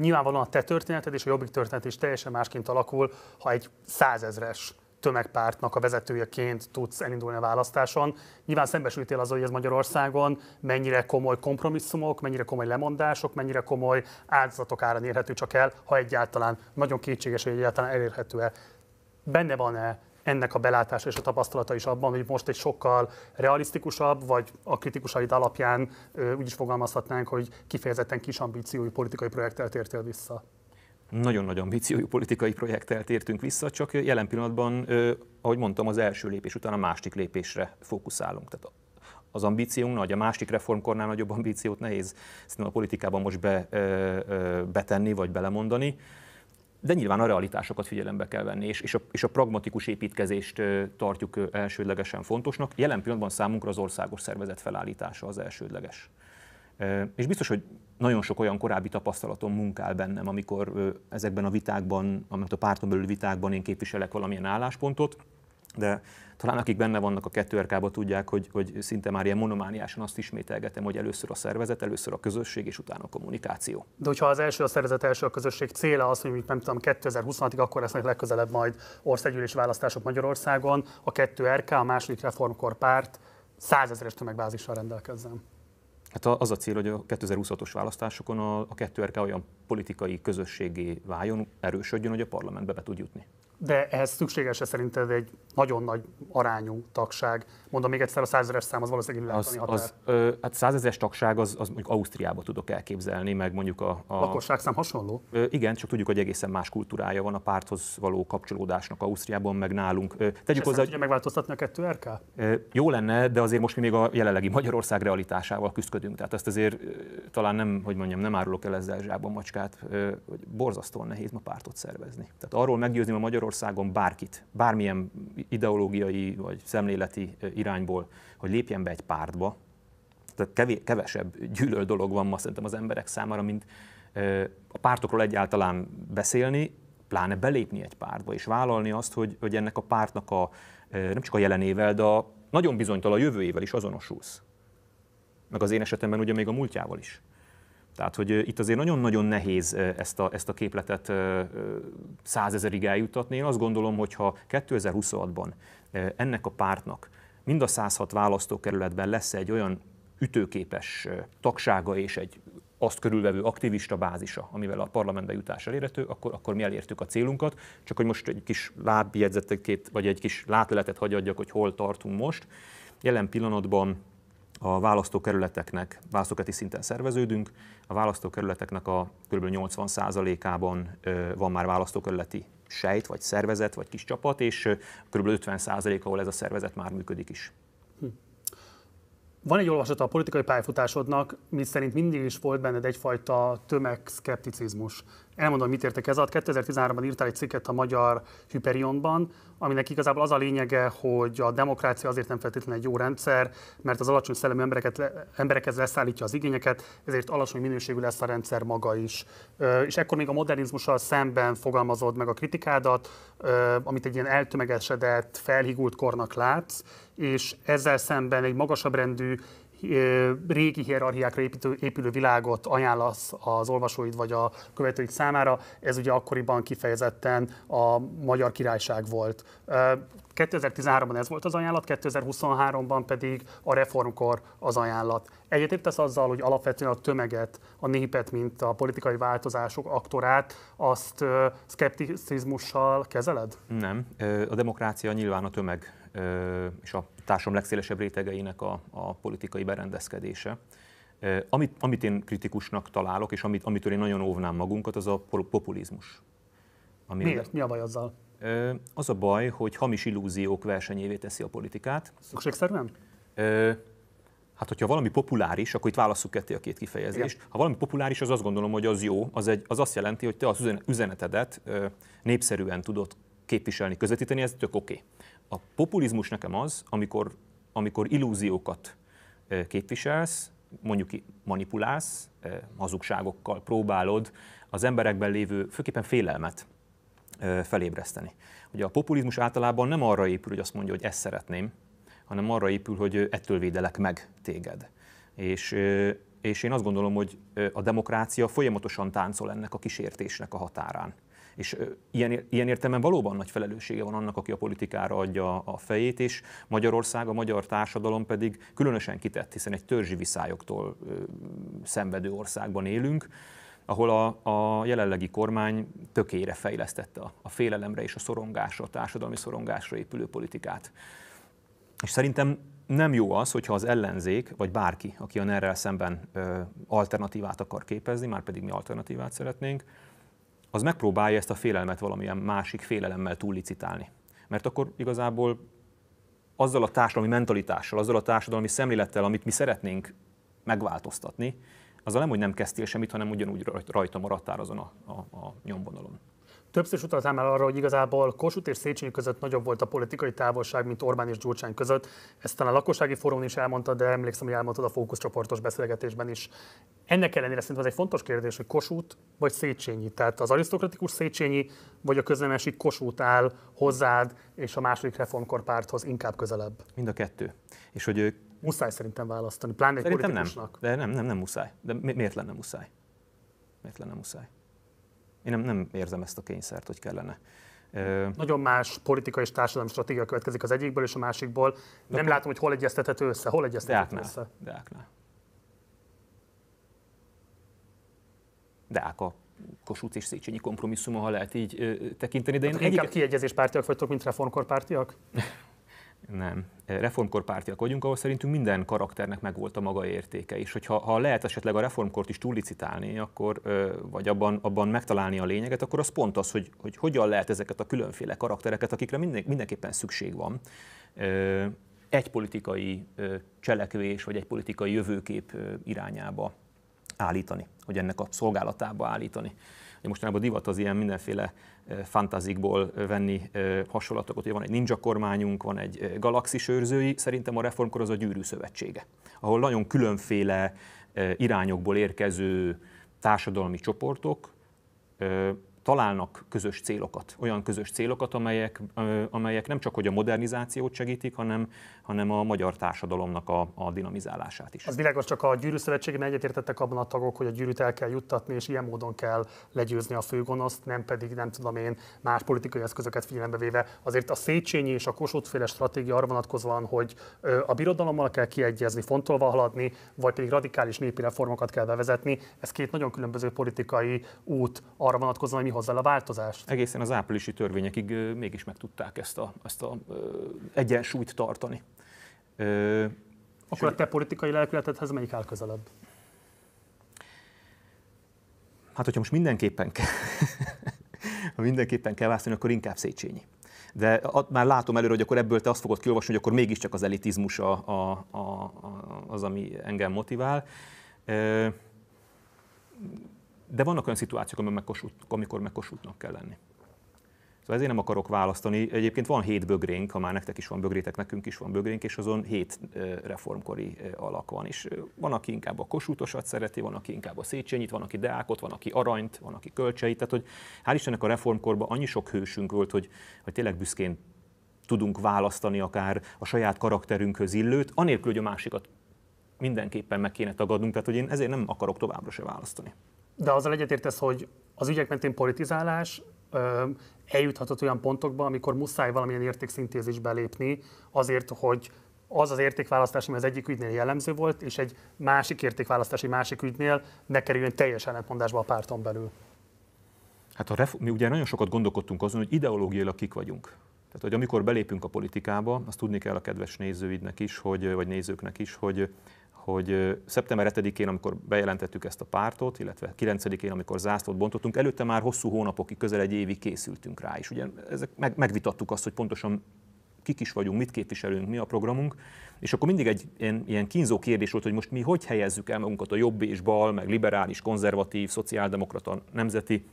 nyilvánvalóan a te történeted és a jobbik történet is teljesen másként alakul, ha egy százezres tömegpártnak a vezetőjeként tudsz elindulni a választáson. Nyilván szembesültél az, hogy ez Magyarországon mennyire komoly kompromisszumok, mennyire komoly lemondások, mennyire komoly áldozatok ára érhető csak el, ha egyáltalán nagyon kétséges, hogy egyáltalán elérhető-e. Benne van-e ennek a belátása és a tapasztalata is abban, hogy most egy sokkal realisztikusabb, vagy a kritikusaid alapján úgy is fogalmazhatnánk, hogy kifejezetten kis ambíciói politikai projekttel tértél vissza? nagyon-nagyon ambíciójú politikai projekttel tértünk vissza, csak jelen pillanatban, ahogy mondtam, az első lépés után a másik lépésre fókuszálunk. Tehát az ambíciónk nagy, a másik reformkornál nagyobb ambíciót nehéz szerintem a politikában most be, ö, ö, betenni vagy belemondani, de nyilván a realitásokat figyelembe kell venni, és, és, a, és a pragmatikus építkezést tartjuk elsődlegesen fontosnak. Jelen pillanatban számunkra az országos szervezet felállítása az elsődleges. És biztos, hogy nagyon sok olyan korábbi tapasztalatom munkál bennem, amikor ezekben a vitákban, amit a párton belül vitákban én képviselek valamilyen álláspontot, de talán akik benne vannak a kettő 2 tudják, hogy, hogy szinte már ilyen monomániásan azt ismételgetem, hogy először a szervezet, először a közösség, és utána a kommunikáció. De hogyha az első a szervezet, első a közösség céla az, hogy nem tudom, 2026-ig akkor lesznek legközelebb majd országgyűlés választások Magyarországon, a kettő RK, a második reformkor párt százezeres tömegbázissal rendelkezzen. Hát az a cél, hogy a 2026-os választásokon a, 2RK er olyan politikai közösségé váljon, erősödjön, hogy a parlamentbe be tud jutni. De ehhez szükséges-e szerinted egy nagyon nagy arányú tagság? Mondom még egyszer, a százezeres szám az valószínűleg az, határ. Az, ö, hát százezeres tagság az, az mondjuk Ausztriába tudok elképzelni, meg mondjuk a... a Lakosságszám hasonló? Ö, igen, csak tudjuk, hogy egészen más kultúrája van a párthoz való kapcsolódásnak Ausztriában, meg nálunk. Ö, tegyük hozzá, tudja megváltoztatni a kettő RK? Ö, jó lenne, de azért most mi még a jelenlegi Magyarország realitásával küzdködünk. Tehát ezt azért ö, talán nem, hogy mondjam, nem árulok el ezzel zsákban macskát, ö, hogy borzasztóan nehéz ma pártot szervezni. Tehát arról meggyőzni a magyar Magyarországon bárkit, bármilyen ideológiai vagy szemléleti irányból, hogy lépjen be egy pártba, tehát kevés, kevesebb gyűlöl dolog van ma szerintem az emberek számára, mint a pártokról egyáltalán beszélni, pláne belépni egy pártba, és vállalni azt, hogy, hogy ennek a pártnak a, nem csak a jelenével, de a nagyon bizonytalan a jövőjével is azonosulsz. Meg az én esetemben ugye még a múltjával is. Tehát, hogy itt azért nagyon-nagyon nehéz ezt a, ezt a képletet százezerig eljutatni. Én azt gondolom, hogy ha 2026-ban ennek a pártnak mind a 106 választókerületben lesz egy olyan ütőképes tagsága és egy azt körülvevő aktivista bázisa, amivel a parlamentbe jutás elérhető, akkor, akkor mi elértük a célunkat. Csak hogy most egy kis lábjegyzetet, vagy egy kis látleletet hagyadjak, hogy hol tartunk most. Jelen pillanatban a választókerületeknek, választókerületi szinten szerveződünk, a választókerületeknek a kb. 80%-ában van már választókerületi sejt, vagy szervezet, vagy kis csapat, és kb. 50%, ahol ez a szervezet már működik is. Van egy olvasata a politikai pályafutásodnak, mi szerint mindig is volt benned egyfajta tömegszkepticizmus. Elmondom, mit értek ez alatt. 2013-ban írtál egy cikket a magyar Hyperionban, aminek igazából az a lényege, hogy a demokrácia azért nem feltétlenül egy jó rendszer, mert az alacsony szellemű embereket, emberekhez leszállítja az igényeket, ezért alacsony minőségű lesz a rendszer maga is. És ekkor még a modernizmussal szemben fogalmazod meg a kritikádat, amit egy ilyen eltömegesedett, felhigult kornak látsz, és ezzel szemben egy magasabb rendű régi hierarchiákra építő, épülő világot ajánlasz az olvasóid vagy a követőid számára. Ez ugye akkoriban kifejezetten a Magyar Királyság volt. 2013-ban ez volt az ajánlat, 2023-ban pedig a reformkor az ajánlat. Egyetértesz azzal, hogy alapvetően a tömeget, a népet, mint a politikai változások aktorát, azt szkepticizmussal kezeled? Nem. A demokrácia nyilván a tömeg és a társam legszélesebb rétegeinek a, a politikai berendezkedése. Amit, amit én kritikusnak találok, és amit, amitől én nagyon óvnám magunkat, az a populizmus. Ami Miért? Mi a baj azzal? Az a baj, hogy hamis illúziók versenyévé teszi a politikát. Szükségszerűen? Hát, hogyha valami populáris, akkor itt válaszuk ketté a két kifejezést. Igen. Ha valami populáris, az azt gondolom, hogy az jó, az, egy, az azt jelenti, hogy te az üzenetedet népszerűen tudod képviselni, közvetíteni, ez tök oké. Okay. A populizmus nekem az, amikor, amikor illúziókat képviselsz, mondjuk manipulálsz, hazugságokkal próbálod az emberekben lévő, főképpen félelmet felébreszteni. Ugye a populizmus általában nem arra épül, hogy azt mondja, hogy ezt szeretném, hanem arra épül, hogy ettől védelek meg téged. És, és én azt gondolom, hogy a demokrácia folyamatosan táncol ennek a kísértésnek a határán. És ilyen, ilyen értelemben valóban nagy felelőssége van annak, aki a politikára adja a fejét, és Magyarország, a magyar társadalom pedig különösen kitett, hiszen egy törzsi viszályoktól szenvedő országban élünk, ahol a, a jelenlegi kormány tökére fejlesztette a, a félelemre és a szorongásra, a társadalmi szorongásra épülő politikát. És szerintem nem jó az, hogyha az ellenzék, vagy bárki, aki a ner szemben ö, alternatívát akar képezni, már pedig mi alternatívát szeretnénk, az megpróbálja ezt a félelmet valamilyen másik félelemmel túllicitálni. Mert akkor igazából azzal a társadalmi mentalitással, azzal a társadalmi szemlélettel, amit mi szeretnénk megváltoztatni, azzal nem, hogy nem kezdtél semmit, hanem ugyanúgy rajta maradtál azon a, a, a nyomvonalon. Többször is utaltál már arra, hogy igazából Kossuth és Széchenyi között nagyobb volt a politikai távolság, mint Orbán és Gyurcsány között. Ezt talán a lakossági fórumon is elmondta, de emlékszem, hogy elmondtad a fókuszcsoportos beszélgetésben is. Ennek ellenére szerintem ez egy fontos kérdés, hogy Kossuth vagy Széchenyi. Tehát az arisztokratikus Széchenyi vagy a közlemesi Kossuth áll hozzád és a második párthoz inkább közelebb. Mind a kettő. És hogy ő... Muszáj szerintem választani, pláne egy szerintem politikusnak. Nem. De nem, nem, nem muszáj. De mi- miért lenne muszáj? Miért lenne muszáj? Én nem, nem érzem ezt a kényszert, hogy kellene. Nagyon más politikai és társadalmi stratégia következik az egyikből és a másikból. De nem látom, hogy hol egyeztethető össze, hol egyeztethető deáknál, össze. Deáknál. Deák a Kossuth és Széchenyi kompromisszuma, ha lehet így ö, tekinteni. De én hát egyik... Inkább kiegyezéspártiak vagytok, mint reformkorpártiak? Nem. Reformkor pártiak vagyunk, ahol szerintünk minden karakternek megvolt a maga értéke, és hogyha ha lehet esetleg a reformkort is túllicitálni, akkor, vagy abban, abban megtalálni a lényeget, akkor az pont az, hogy, hogy hogyan lehet ezeket a különféle karaktereket, akikre minden, mindenképpen szükség van, egy politikai cselekvés, vagy egy politikai jövőkép irányába állítani, hogy ennek a szolgálatába állítani. Mostanában divat az ilyen mindenféle fantazikból venni hasonlatokat. Ugye van egy ninja kormányunk, van egy galaxis őrzői, szerintem a reformkor az a gyűrű szövetsége, ahol nagyon különféle irányokból érkező társadalmi csoportok találnak közös célokat, olyan közös célokat, amelyek, amelyek nem csak hogy a modernizációt segítik, hanem, hanem a magyar társadalomnak a, a dinamizálását is. Az világos csak a gyűrű szövetségben egyetértettek abban a tagok, hogy a gyűrűt el kell juttatni, és ilyen módon kell legyőzni a főgonoszt, nem pedig, nem tudom én, más politikai eszközöket figyelembe véve. Azért a Széchenyi és a Kossuth-féle stratégia arra vonatkozóan, hogy a birodalommal kell kiegyezni, fontolva haladni, vagy pedig radikális népi reformokat kell bevezetni. Ez két nagyon különböző politikai út arra vonatkozóan, hogy mi hozza a változást. Egészen az áprilisi törvényekig mégis meg tudták ezt a, ezt a egyensúlyt tartani. Akkor a te politikai lelkületedhez melyik áll közelebb? Hát, hogyha most mindenképpen kell, ha mindenképpen kell választani, akkor inkább Széchenyi. De már látom előre, hogy akkor ebből te azt fogod kiolvasni, hogy akkor mégiscsak az elitizmus a, a, a, az, ami engem motivál. De vannak olyan szituációk, amikor megkosult, amikor megkosultnak kell lenni. Szóval ezért nem akarok választani. Egyébként van hét bögrénk, ha már nektek is van bögrétek, nekünk is van bögrénk, és azon hét reformkori alak van. És van, aki inkább a kosútosat szereti, van, aki inkább a Széchenyit, van, aki Deákot, van, aki Aranyt, van, aki Kölcseit. Tehát, hogy hál' Istennek a reformkorban annyi sok hősünk volt, hogy, hogy tényleg büszkén tudunk választani akár a saját karakterünkhöz illőt, anélkül, hogy a másikat mindenképpen meg kéne tagadnunk, tehát hogy én ezért nem akarok továbbra se választani. De azzal egyetértesz, hogy az ügyek mentén politizálás eljuthatott olyan pontokba, amikor muszáj valamilyen értékszintézisbe lépni azért, hogy az az értékválasztás, ami az egyik ügynél jellemző volt, és egy másik értékválasztás, egy másik ügynél ne kerüljön teljes ellentmondásba a párton belül. Hát a mi ugye nagyon sokat gondolkodtunk azon, hogy ideológiailag kik vagyunk. Tehát, hogy amikor belépünk a politikába, azt tudni kell a kedves nézőidnek is, hogy, vagy nézőknek is, hogy hogy szeptember 7-én, amikor bejelentettük ezt a pártot, illetve 9-én, amikor zászlót bontottunk, előtte már hosszú hónapokig, közel egy évig készültünk rá, és ugye ezek meg, megvitattuk azt, hogy pontosan kik is vagyunk, mit képviselünk, mi a programunk, és akkor mindig egy ilyen, ilyen kínzó kérdés volt, hogy most mi hogy helyezzük el magunkat a jobb és bal, meg liberális, konzervatív, szociáldemokrata, nemzeti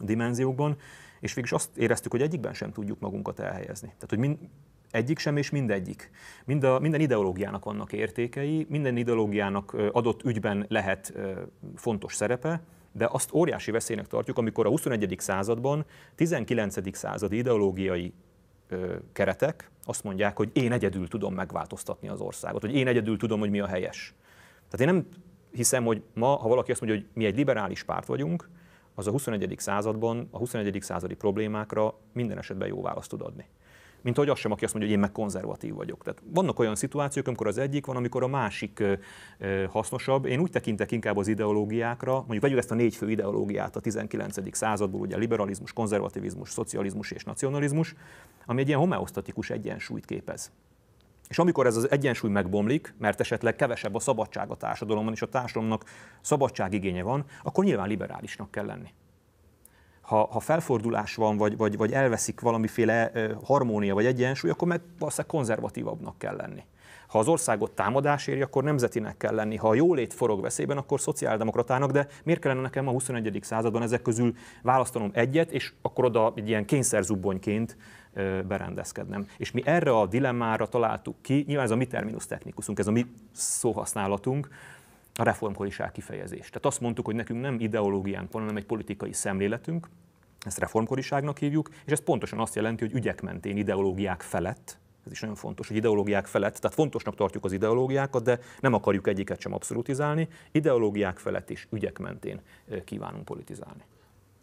dimenziókban, és végül azt éreztük, hogy egyikben sem tudjuk magunkat elhelyezni. Tehát, hogy mind, egyik sem és mindegyik. Mind a, minden ideológiának vannak értékei, minden ideológiának adott ügyben lehet fontos szerepe, de azt óriási veszélynek tartjuk, amikor a 21. században 19. századi ideológiai keretek azt mondják, hogy én egyedül tudom megváltoztatni az országot, hogy én egyedül tudom, hogy mi a helyes. Tehát én nem hiszem, hogy ma, ha valaki azt mondja, hogy mi egy liberális párt vagyunk, az a 21. században a 21. századi problémákra minden esetben jó választ tud adni mint hogy az sem, aki azt mondja, hogy én meg konzervatív vagyok. Tehát vannak olyan szituációk, amikor az egyik van, amikor a másik hasznosabb. Én úgy tekintek inkább az ideológiákra, mondjuk vegyük ezt a négy fő ideológiát a 19. századból, ugye liberalizmus, konzervativizmus, szocializmus és nacionalizmus, ami egy ilyen homeosztatikus egyensúlyt képez. És amikor ez az egyensúly megbomlik, mert esetleg kevesebb a szabadság a társadalomban, és a társadalomnak szabadságigénye van, akkor nyilván liberálisnak kell lenni ha, ha felfordulás van, vagy, vagy, vagy elveszik valamiféle harmónia vagy egyensúly, akkor meg valószínűleg konzervatívabbnak kell lenni. Ha az országot támadás éri, akkor nemzetinek kell lenni. Ha a jólét forog veszélyben, akkor szociáldemokratának, de miért kellene nekem a 21. században ezek közül választanom egyet, és akkor oda egy ilyen kényszerzubbonyként berendezkednem. És mi erre a dilemmára találtuk ki, nyilván ez a mi terminus technikusunk, ez a mi szóhasználatunk, a reformkoriság kifejezés. Tehát azt mondtuk, hogy nekünk nem ideológiánk van, hanem egy politikai szemléletünk, ezt reformkoriságnak hívjuk, és ez pontosan azt jelenti, hogy ügyek mentén ideológiák felett, ez is nagyon fontos, hogy ideológiák felett, tehát fontosnak tartjuk az ideológiákat, de nem akarjuk egyiket sem abszolutizálni, ideológiák felett is ügyek mentén kívánunk politizálni.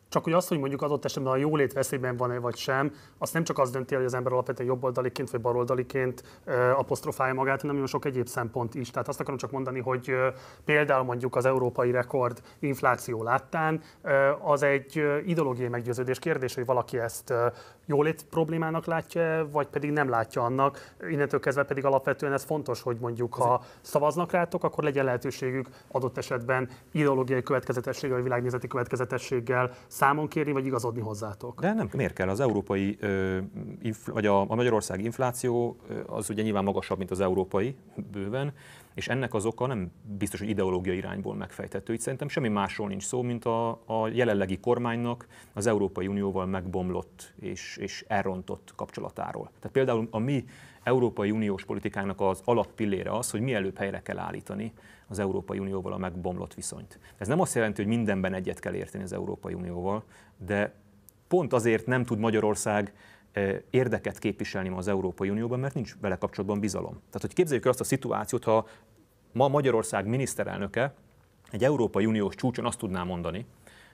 Csak hogy azt, hogy mondjuk adott esetben a jólét veszélyben van-e vagy sem, azt nem csak az dönti el, hogy az ember alapvetően jobboldaliként vagy baloldaliként uh, apostrofálja magát, hanem nagyon sok egyéb szempont is. Tehát azt akarom csak mondani, hogy például mondjuk az európai rekord infláció láttán az egy ideológiai meggyőződés kérdés, hogy valaki ezt jólét problémának látja, vagy pedig nem látja annak. Innentől kezdve pedig alapvetően ez fontos, hogy mondjuk, ha szavaznak rátok, akkor legyen lehetőségük adott esetben ideológiai következetességgel, vagy világnézeti következetességgel számon kérni, vagy igazodni hozzátok. De nem, miért kell? Az európai, vagy a, a magyarországi infláció az ugye nyilván magasabb, mint az európai bőven, és ennek az oka nem biztos, hogy ideológia irányból megfejthető. Itt szerintem semmi másról nincs szó, mint a, a jelenlegi kormánynak az Európai Unióval megbomlott és, és elrontott kapcsolatáról. Tehát például a mi Európai Uniós politikának az alappillére az, hogy mielőbb helyre kell állítani az Európai Unióval a megbomlott viszonyt. Ez nem azt jelenti, hogy mindenben egyet kell érteni az Európai Unióval, de pont azért nem tud Magyarország érdeket képviselni ma az Európai Unióban, mert nincs vele kapcsolatban bizalom. Tehát, hogy képzeljük el azt a szituációt, ha ma Magyarország miniszterelnöke egy Európai Uniós csúcson azt tudná mondani,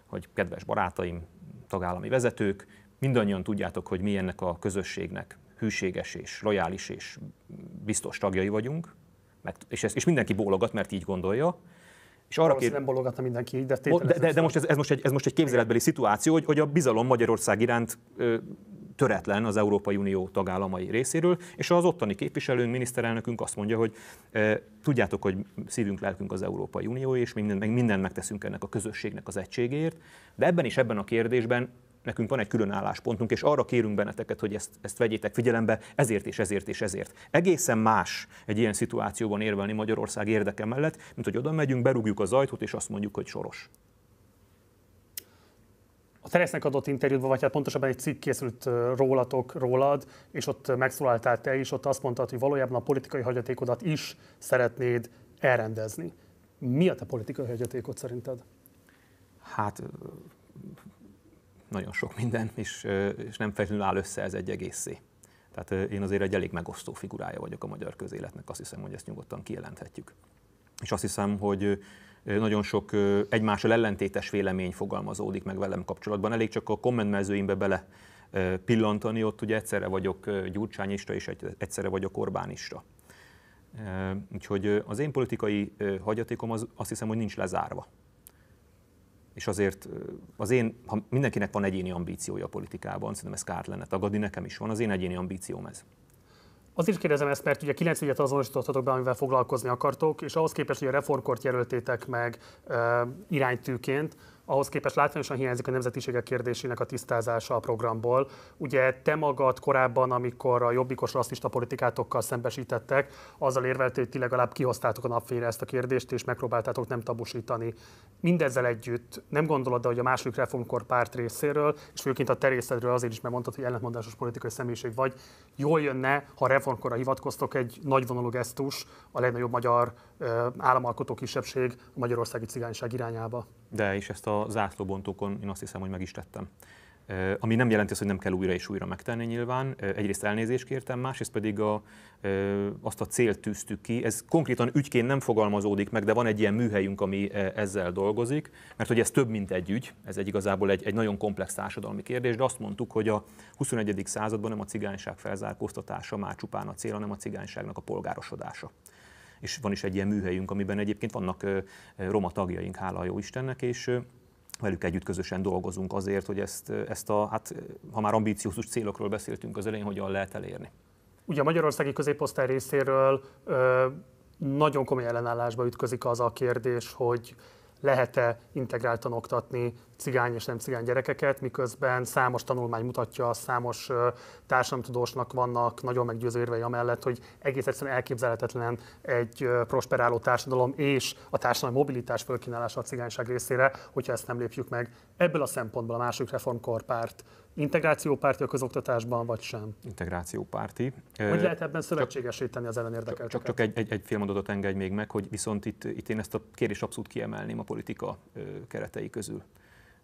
hogy kedves barátaim, tagállami vezetők, mindannyian tudjátok, hogy mi ennek a közösségnek hűséges és lojális és biztos tagjai vagyunk, meg, és, ez, és mindenki bólogat, mert így gondolja, és arra kér... nem bologatna mindenki így, de, de, de, de most ez, ez, most egy, ez most egy képzeletbeli szituáció, hogy, hogy a bizalom Magyarország iránt ö, töretlen az Európai Unió tagállamai részéről, és az ottani képviselőnk, miniszterelnökünk azt mondja, hogy e, tudjátok, hogy szívünk, lelkünk az Európai Unió, és minden, mindent, mindent megteszünk ennek a közösségnek az egységért, de ebben is ebben a kérdésben nekünk van egy külön álláspontunk, és arra kérünk benneteket, hogy ezt, ezt vegyétek figyelembe, ezért és ezért és ezért. Egészen más egy ilyen szituációban érvelni Magyarország érdeke mellett, mint hogy oda megyünk, berúgjuk az ajtót, és azt mondjuk, hogy soros a Teresznek adott interjúban, vagy hát pontosabban egy cikk készült rólatok, rólad, és ott megszólaltál te is, ott azt mondtad, hogy valójában a politikai hagyatékodat is szeretnéd elrendezni. Mi a te politikai hagyatékod szerinted? Hát nagyon sok minden, és, és nem feltétlenül áll össze ez egy egészé. Tehát én azért egy elég megosztó figurája vagyok a magyar közéletnek, azt hiszem, hogy ezt nyugodtan kijelenthetjük. És azt hiszem, hogy nagyon sok egymással ellentétes vélemény fogalmazódik meg velem kapcsolatban. Elég csak a kommentmezőimbe bele pillantani, ott ugye egyszerre vagyok gyurcsányista és egyszerre vagyok Orbánista. Úgyhogy az én politikai hagyatékom az, azt hiszem, hogy nincs lezárva. És azért az én, ha mindenkinek van egyéni ambíciója a politikában, szerintem ez kárt lenne tagadni, nekem is van, az én egyéni ambícióm ez. Azért kérdezem ezt, mert ugye 9 ügyet azonosítottatok be, amivel foglalkozni akartok, és ahhoz képest, hogy a reformkort jelöltétek meg e, iránytűként, ahhoz képest látványosan hiányzik a nemzetiségek kérdésének a tisztázása a programból. Ugye te magad korábban, amikor a jobbikos rasszista politikátokkal szembesítettek, azzal érvelt, hogy ti legalább kihoztátok a napfényre ezt a kérdést, és megpróbáltátok nem tabusítani. Mindezzel együtt nem gondolod, hogy a második reformkor párt részéről, és főként a terészedről azért is, mert mondtad, hogy ellentmondásos politikai személyiség vagy, jól jönne, ha reformkorra hivatkoztok egy nagyvonalú gesztus a legnagyobb magyar államalkotó kisebbség a magyarországi cigányság irányába. De és ezt a zászlóbontókon én azt hiszem, hogy meg is tettem. Ami nem jelenti azt, hogy nem kell újra és újra megtenni nyilván. Egyrészt elnézést kértem, másrészt pedig a, azt a célt tűztük ki. Ez konkrétan ügyként nem fogalmazódik meg, de van egy ilyen műhelyünk, ami ezzel dolgozik, mert hogy ez több, mint egy ügy, ez egy igazából egy, egy nagyon komplex társadalmi kérdés, de azt mondtuk, hogy a 21. században nem a cigányság felzárkóztatása már csupán a cél, hanem a cigányságnak a polgárosodása és van is egy ilyen műhelyünk, amiben egyébként vannak roma tagjaink, hála a jó Istennek, és velük együtt közösen dolgozunk azért, hogy ezt, ezt a, hát ha már ambíciózus célokról beszéltünk az elején, hogyan lehet elérni. Ugye a magyarországi középosztály részéről ö, nagyon komoly ellenállásba ütközik az a kérdés, hogy lehet-e integráltan oktatni cigány és nem cigány gyerekeket, miközben számos tanulmány mutatja, számos társadalomtudósnak vannak nagyon meggyőző érvei amellett, hogy egész egyszerűen elképzelhetetlen egy prosperáló társadalom és a társadalmi mobilitás fölkínálása a cigányság részére, hogyha ezt nem lépjük meg. Ebből a szempontból a másik reformkorpárt integrációpártiak az oktatásban, vagy sem? Integrációpárti. Hogy lehet ebben szövetségesíteni az ellenérdekelteket? Csak, csak egy, egy, egy fél mondatot engedj még meg, hogy viszont itt, itt én ezt a kérés abszolút kiemelném a politika keretei közül.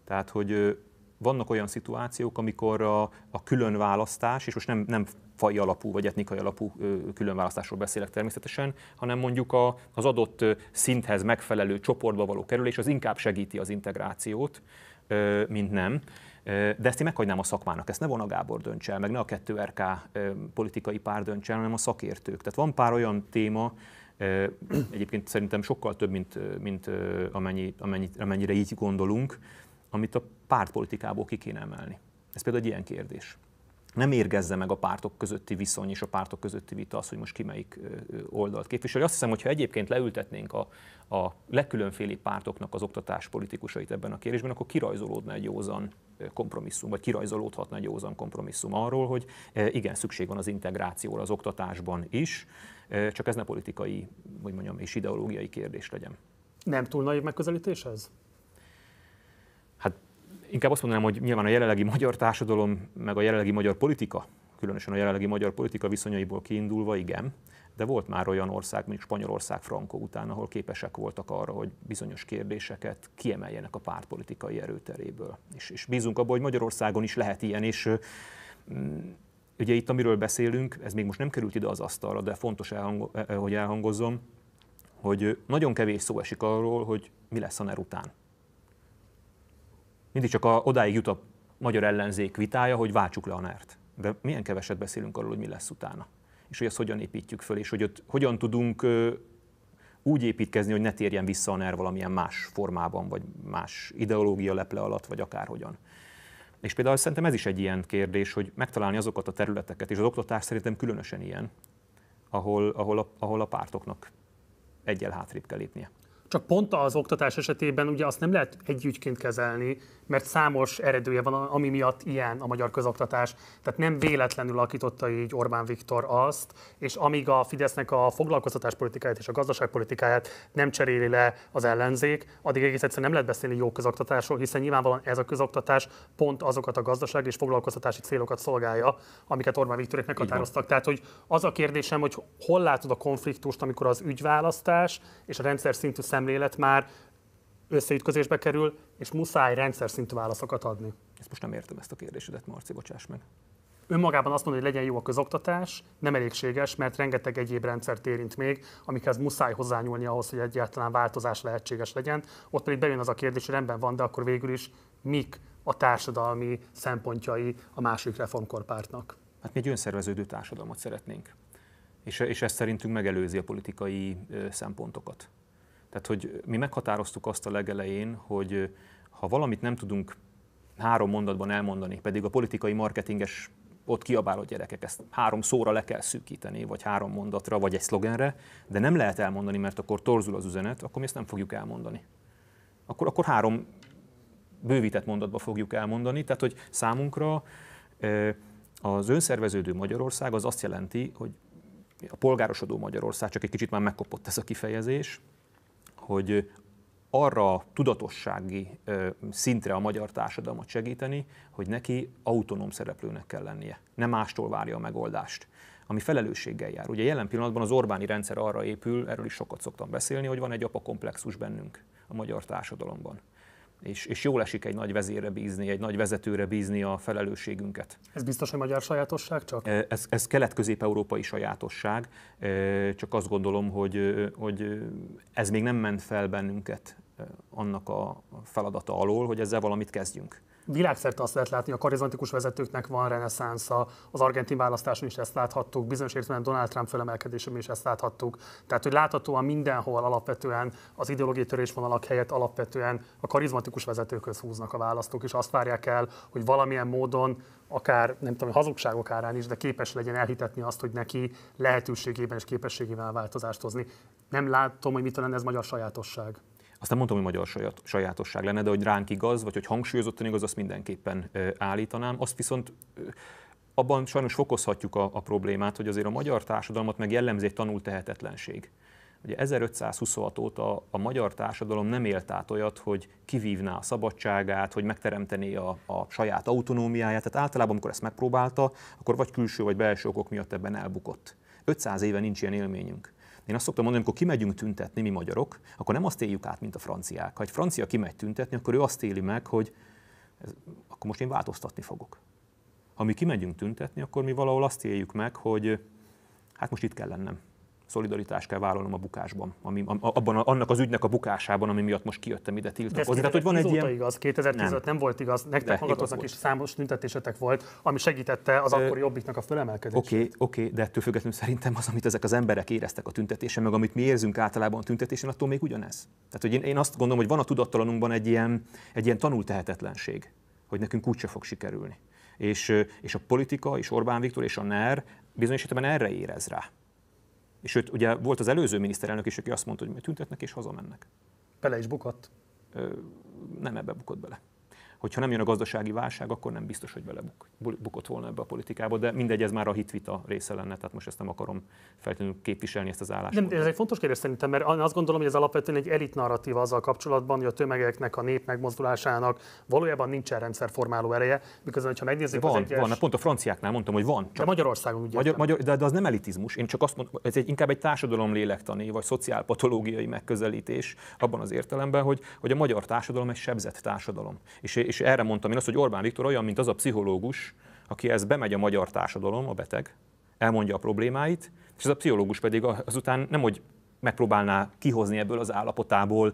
Tehát, hogy vannak olyan szituációk, amikor a, a külön választás, és most nem, nem fai alapú vagy etnikai alapú különválasztásról beszélek természetesen, hanem mondjuk a, az adott szinthez megfelelő csoportba való kerülés az inkább segíti az integrációt, mint nem. De ezt én meghagynám a szakmának, ezt ne a Gábor döntse el, meg ne a 2RK politikai pár döntse el, hanem a szakértők. Tehát van pár olyan téma, egyébként szerintem sokkal több, mint, mint amennyi, amennyi, amennyire így gondolunk, amit a pártpolitikából ki kéne emelni. Ez például egy ilyen kérdés nem érgezze meg a pártok közötti viszony és a pártok közötti vita az, hogy most ki melyik oldalt képviseli. Azt hiszem, ha egyébként leültetnénk a, a legkülönféli pártoknak az oktatás politikusait ebben a kérdésben, akkor kirajzolódna egy józan kompromisszum, vagy kirajzolódhatna egy józan kompromisszum arról, hogy igen, szükség van az integrációra az oktatásban is, csak ez ne politikai, hogy mondjam, és ideológiai kérdés legyen. Nem túl nagy megközelítés ez? inkább azt mondanám, hogy nyilván a jelenlegi magyar társadalom, meg a jelenlegi magyar politika, különösen a jelenlegi magyar politika viszonyaiból kiindulva, igen, de volt már olyan ország, mint Spanyolország Franco után, ahol képesek voltak arra, hogy bizonyos kérdéseket kiemeljenek a pártpolitikai erőteréből. És, és bízunk abban, hogy Magyarországon is lehet ilyen, és mm, Ugye itt, amiről beszélünk, ez még most nem került ide az asztalra, de fontos, elhango- eh, eh, hogy elhangozzom, hogy nagyon kevés szó esik arról, hogy mi lesz a NER után mindig csak a, odáig jut a magyar ellenzék vitája, hogy váltsuk le a NERT. De milyen keveset beszélünk arról, hogy mi lesz utána, és hogy azt hogyan építjük föl, és hogy ott hogyan tudunk úgy építkezni, hogy ne térjen vissza a NER valamilyen más formában, vagy más ideológia leple alatt, vagy akárhogyan. És például szerintem ez is egy ilyen kérdés, hogy megtalálni azokat a területeket, és az oktatás szerintem különösen ilyen, ahol, ahol, a, ahol a pártoknak egyel hátrébb kell lépnie. Csak pont az oktatás esetében ugye azt nem lehet együgyként kezelni, mert számos eredője van, ami miatt ilyen a magyar közoktatás. Tehát nem véletlenül alakította így Orbán Viktor azt, és amíg a Fidesznek a foglalkoztatás politikáját és a gazdaságpolitikáját nem cseréli le az ellenzék, addig egész egyszerűen nem lehet beszélni jó közoktatásról, hiszen nyilvánvalóan ez a közoktatás pont azokat a gazdaság és foglalkoztatási célokat szolgálja, amiket Orbán Viktorék meghatároztak. Tehát, hogy az a kérdésem, hogy hol látod a konfliktust, amikor az ügyválasztás és a rendszer szintű szem szemlélet már összeütközésbe kerül, és muszáj rendszer szintű válaszokat adni. Ezt most nem értem ezt a kérdésedet, Marci, bocsáss meg. Önmagában azt mondja, hogy legyen jó a közoktatás, nem elégséges, mert rengeteg egyéb rendszert érint még, amikhez muszáj hozzányúlni ahhoz, hogy egyáltalán változás lehetséges legyen. Ott pedig bejön az a kérdés, hogy rendben van, de akkor végül is mik a társadalmi szempontjai a másik reformkorpártnak? Hát mi egy önszerveződő társadalmat szeretnénk. És, és ez szerintünk megelőzi a politikai szempontokat. Tehát, hogy mi meghatároztuk azt a legelején, hogy ha valamit nem tudunk három mondatban elmondani, pedig a politikai marketinges ott a gyerekek, ezt három szóra le kell szűkíteni, vagy három mondatra, vagy egy szlogenre, de nem lehet elmondani, mert akkor torzul az üzenet, akkor mi ezt nem fogjuk elmondani. Akkor, akkor három bővített mondatba fogjuk elmondani, tehát hogy számunkra az önszerveződő Magyarország az azt jelenti, hogy a polgárosodó Magyarország, csak egy kicsit már megkopott ez a kifejezés, hogy arra tudatossági szintre a magyar társadalmat segíteni, hogy neki autonóm szereplőnek kell lennie. Nem mástól várja a megoldást ami felelősséggel jár. Ugye jelen pillanatban az Orbáni rendszer arra épül, erről is sokat szoktam beszélni, hogy van egy apakomplexus bennünk a magyar társadalomban és, és jól esik egy nagy vezére bízni, egy nagy vezetőre bízni a felelősségünket. Ez biztos, hogy magyar sajátosság csak? Ez, ez kelet-közép-európai sajátosság, csak azt gondolom, hogy, hogy ez még nem ment fel bennünket annak a feladata alól, hogy ezzel valamit kezdjünk világszerte azt lehet látni, a karizmatikus vezetőknek van reneszánsza, az argentin választáson is ezt láthattuk, bizonyos értelemben Donald Trump fölemelkedésében is ezt láthattuk. Tehát, hogy láthatóan mindenhol alapvetően az ideológiai törésvonalak helyett alapvetően a karizmatikus vezetőkhöz húznak a választók, és azt várják el, hogy valamilyen módon akár nem tudom, hazugságok árán is, de képes legyen elhitetni azt, hogy neki lehetőségében és képességével változást hozni. Nem látom, hogy mit lenne ez magyar sajátosság nem mondtam, hogy magyar saját, sajátosság lenne, de hogy ránk igaz, vagy hogy hangsúlyozottan igaz, azt mindenképpen állítanám. Azt viszont abban sajnos fokozhatjuk a, a problémát, hogy azért a magyar társadalmat meg jellemzi egy tanult tehetetlenség. Ugye 1526 óta a magyar társadalom nem élt át olyat, hogy kivívná a szabadságát, hogy megteremtené a, a saját autonómiáját. Tehát általában, amikor ezt megpróbálta, akkor vagy külső, vagy belső okok miatt ebben elbukott. 500 éve nincs ilyen élményünk. Én azt szoktam mondani, amikor kimegyünk tüntetni, mi magyarok, akkor nem azt éljük át, mint a franciák. Ha egy francia kimegy tüntetni, akkor ő azt éli meg, hogy ez, akkor most én változtatni fogok. Ha mi kimegyünk tüntetni, akkor mi valahol azt éljük meg, hogy hát most itt kell lennem szolidaritást kell vállalnom a bukásban, ami, a, abban, a, annak az ügynek a bukásában, ami miatt most kijöttem ide tiltakozni. Tehát, hogy van egy ilyen... igaz, 2015 nem. nem volt igaz, nektek magatoknak is számos tüntetésetek volt, ami segítette az akkori jobbiknak a fölemelkedését. Oké, okay, oké, okay, de ettől függetlenül szerintem az, amit ezek az emberek éreztek a tüntetésen, meg amit mi érzünk általában a tüntetésen, attól még ugyanez. Tehát, hogy én, én azt gondolom, hogy van a tudattalanunkban egy ilyen, egy ilyen tanultehetetlenség, hogy nekünk úgyse fog sikerülni. És, és a politika, és Orbán Viktor, és a NER bizonyos erre érez rá. És sőt, ugye volt az előző miniszterelnök is, aki azt mondta, hogy majd tüntetnek és hazamennek. Bele is bukott? Ö, nem ebbe bukott bele hogyha nem jön a gazdasági válság, akkor nem biztos, hogy vele bukott volna ebbe a politikába, de mindegy, ez már a hitvita része lenne, tehát most ezt nem akarom feltétlenül képviselni ezt az állást. Nem, ez egy fontos kérdés szerintem, mert azt gondolom, hogy ez alapvetően egy elit narratíva azzal kapcsolatban, hogy a tömegeknek, a nép megmozdulásának valójában nincsen rendszerformáló ereje, miközben, ha megnézzük van, az egyes... van, pont a franciáknál mondtam, hogy van. Csak de Magyarországon ugye. Magyar, magyar, de, de, az nem elitizmus, én csak azt mondom, ez egy, inkább egy társadalom lélektani vagy szociálpatológiai megközelítés abban az értelemben, hogy, hogy a magyar társadalom egy sebzett társadalom. És és erre mondtam én azt, hogy Orbán Viktor olyan, mint az a pszichológus, aki ez bemegy a magyar társadalom, a beteg, elmondja a problémáit, és ez a pszichológus pedig azután nem, hogy megpróbálná kihozni ebből az állapotából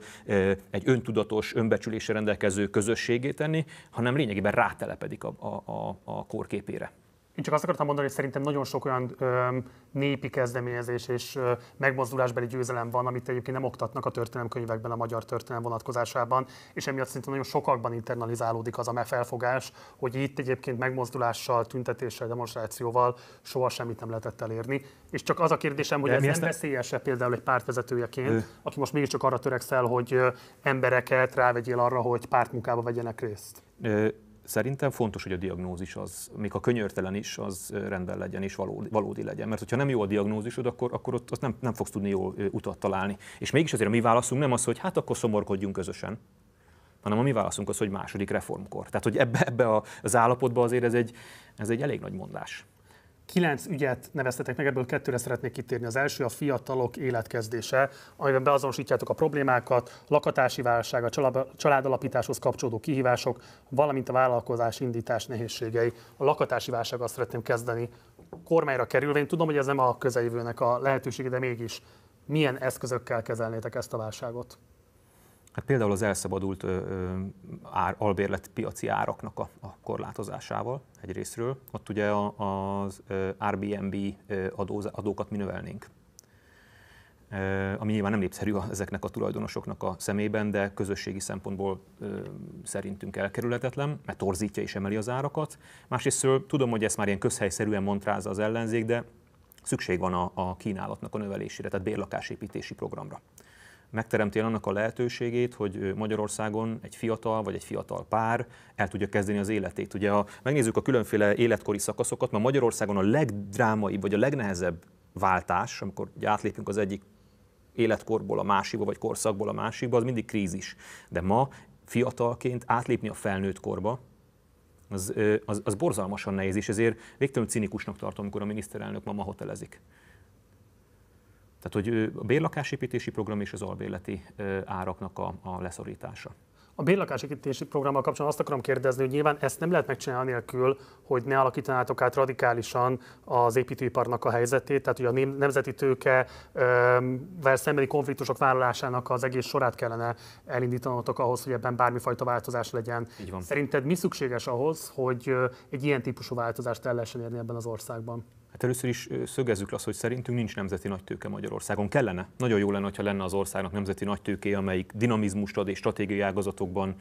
egy öntudatos, önbecsülésre rendelkező közösségét tenni, hanem lényegében rátelepedik a, a, a, a kórképére. Én csak azt akartam mondani, hogy szerintem nagyon sok olyan ö, népi kezdeményezés és ö, megmozdulásbeli győzelem van, amit egyébként nem oktatnak a történelemkönyvekben a magyar történelem vonatkozásában, és emiatt szerintem nagyon sokakban internalizálódik az a felfogás, hogy itt egyébként megmozdulással, tüntetéssel, demonstrációval soha semmit nem lehetett elérni. És csak az a kérdésem, hogy De ez nem veszélyese például egy pártvezetőjeként, ő. aki most mégiscsak arra törekszel, hogy embereket rávegyél arra, hogy pártmunkába vegyenek részt. Ő szerintem fontos, hogy a diagnózis az, még ha könyörtelen is, az rendben legyen és valódi, valódi legyen. Mert hogyha nem jó a diagnózisod, akkor, akkor ott azt nem, nem fogsz tudni jó utat találni. És mégis azért a mi válaszunk nem az, hogy hát akkor szomorkodjunk közösen, hanem a mi válaszunk az, hogy második reformkor. Tehát, hogy ebbe, ebbe az állapotba azért ez egy, ez egy elég nagy mondás. Kilenc ügyet neveztetek meg, ebből kettőre szeretnék kitérni. Az első a fiatalok életkezdése, amiben beazonosítjátok a problémákat, lakatási válság, a családalapításhoz kapcsolódó kihívások, valamint a vállalkozás indítás nehézségei. A lakatási válsággal szeretném kezdeni. Kormányra kerülve, én tudom, hogy ez nem a közeljövőnek a lehetősége, de mégis milyen eszközökkel kezelnétek ezt a válságot? Hát például az elszabadult ár, albérlet piaci áraknak a, a korlátozásával egy részről. Ott ugye a, az Airbnb adóz, adókat mi növelnénk. ami nyilván nem népszerű a, ezeknek a tulajdonosoknak a szemében, de közösségi szempontból ö, szerintünk elkerülhetetlen, mert torzítja és emeli az árakat. Másrészt tudom, hogy ezt már ilyen közhelyszerűen montrázza az ellenzék, de szükség van a, a kínálatnak a növelésére, tehát bérlakásépítési programra megteremtél annak a lehetőségét, hogy Magyarországon egy fiatal vagy egy fiatal pár el tudja kezdeni az életét. Ugye, ha megnézzük a különféle életkori szakaszokat, ma Magyarországon a legdrámaibb vagy a legnehezebb váltás, amikor átlépünk az egyik életkorból a másikba, vagy korszakból a másikba, az mindig krízis. De ma fiatalként átlépni a felnőtt korba, az, az, az borzalmasan nehéz, és ezért végtelenül cinikusnak tartom, amikor a miniszterelnök ma ma hotelezik. Tehát, hogy a bérlakásépítési program és az albérleti áraknak a, a leszorítása. A bérlakásépítési programmal kapcsolatban azt akarom kérdezni, hogy nyilván ezt nem lehet megcsinálni nélkül, hogy ne alakítanátok át radikálisan az építőiparnak a helyzetét, tehát hogy a nemzeti tőke vagy szembeni konfliktusok vállalásának az egész sorát kellene elindítanotok ahhoz, hogy ebben bármifajta változás legyen. Így van. Szerinted mi szükséges ahhoz, hogy egy ilyen típusú változást el lehessen érni ebben az országban? Hát először is szögezzük azt, hogy szerintünk nincs nemzeti nagytőke Magyarországon. Kellene. Nagyon jó lenne, ha lenne az országnak nemzeti nagytőke, amelyik dinamizmust ad és stratégiai ágazatokban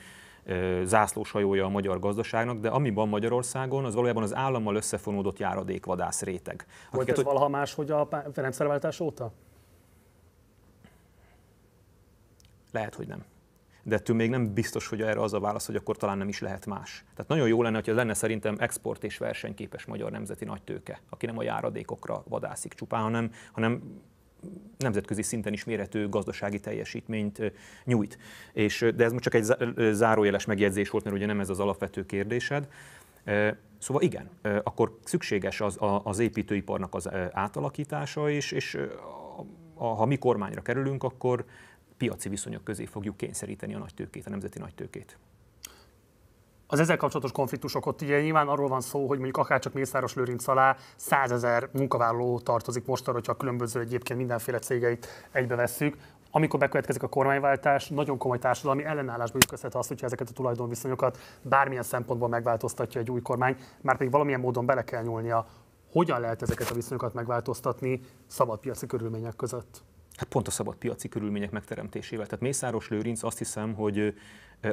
zászlóshajója a magyar gazdaságnak, de ami van Magyarországon, az valójában az állammal összefonódott járadékvadász réteg. Akiket, Volt ez hogy... valaha máshogy a rendszerváltás óta? Lehet, hogy nem de ettől még nem biztos, hogy erre az a válasz, hogy akkor talán nem is lehet más. Tehát nagyon jó lenne, hogyha lenne szerintem export és versenyképes magyar nemzeti nagytőke, aki nem a járadékokra vadászik csupán, hanem, hanem nemzetközi szinten is mérhető gazdasági teljesítményt nyújt. És, de ez most csak egy zárójeles megjegyzés volt, mert ugye nem ez az alapvető kérdésed. Szóval igen, akkor szükséges az, az építőiparnak az átalakítása, és, és ha mi kormányra kerülünk, akkor piaci viszonyok közé fogjuk kényszeríteni a nagy tőkét, a nemzeti nagy tőkét. Az ezzel kapcsolatos konfliktusok ott ugye nyilván arról van szó, hogy mondjuk csak Mészáros Lőrinc alá százezer munkavállaló tartozik most arra, hogyha a különböző egyébként mindenféle cégeit egybe vesszük. Amikor bekövetkezik a kormányváltás, nagyon komoly társadalmi ellenállásba ütközhet az, hogyha ezeket a tulajdonviszonyokat bármilyen szempontból megváltoztatja egy új kormány, már pedig valamilyen módon bele kell nyúlnia. Hogyan lehet ezeket a viszonyokat megváltoztatni szabad körülmények között? Hát pont a szabad piaci körülmények megteremtésével. Tehát Mészáros Lőrinc azt hiszem, hogy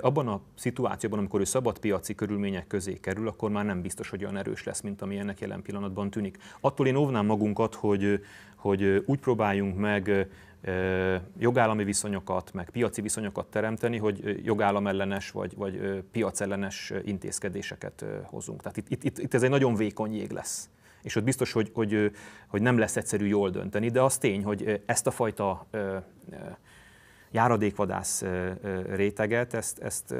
abban a szituációban, amikor ő szabad piaci körülmények közé kerül, akkor már nem biztos, hogy olyan erős lesz, mint ami ennek jelen pillanatban tűnik. Attól én óvnám magunkat, hogy, hogy úgy próbáljunk meg jogállami viszonyokat, meg piaci viszonyokat teremteni, hogy jogállamellenes vagy, vagy piacellenes intézkedéseket hozunk. Tehát itt, itt, itt ez egy nagyon vékony jég lesz és ott biztos, hogy, hogy, hogy nem lesz egyszerű jól dönteni, de az tény, hogy ezt a fajta járadékvadász réteget, ezt, ezt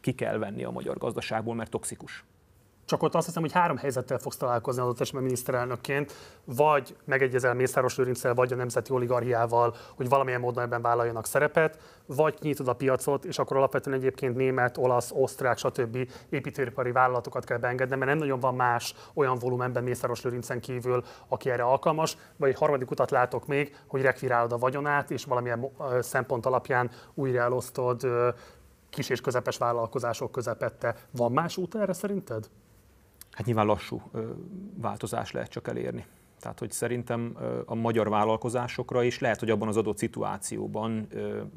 ki kell venni a magyar gazdaságból, mert toxikus csak ott azt hiszem, hogy három helyzettel fogsz találkozni adott esetben miniszterelnökként, vagy megegyezel Mészáros Lőrincsel, vagy a Nemzeti Oligarchiával, hogy valamilyen módon ebben vállaljanak szerepet, vagy nyitod a piacot, és akkor alapvetően egyébként német, olasz, osztrák, stb. építőipari vállalatokat kell beengedni, mert nem nagyon van más olyan volumenben Mészáros Lőrincen kívül, aki erre alkalmas, vagy egy harmadik utat látok még, hogy rekvirálod a vagyonát, és valamilyen szempont alapján újra elosztod kis és közepes vállalkozások közepette. Van más út erre szerinted? hát nyilván lassú változás lehet csak elérni. Tehát, hogy szerintem a magyar vállalkozásokra is lehet, hogy abban az adott szituációban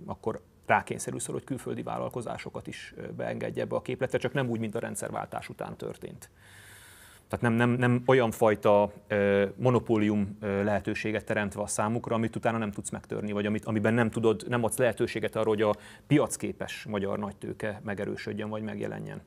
akkor rákényszerülsz, hogy külföldi vállalkozásokat is beengedje ebbe a képletre, csak nem úgy, mint a rendszerváltás után történt. Tehát nem, nem, nem olyan fajta monopólium lehetőséget teremtve a számukra, amit utána nem tudsz megtörni, vagy amit, amiben nem tudod, nem adsz lehetőséget arra, hogy a piacképes magyar nagytőke megerősödjön, vagy megjelenjen.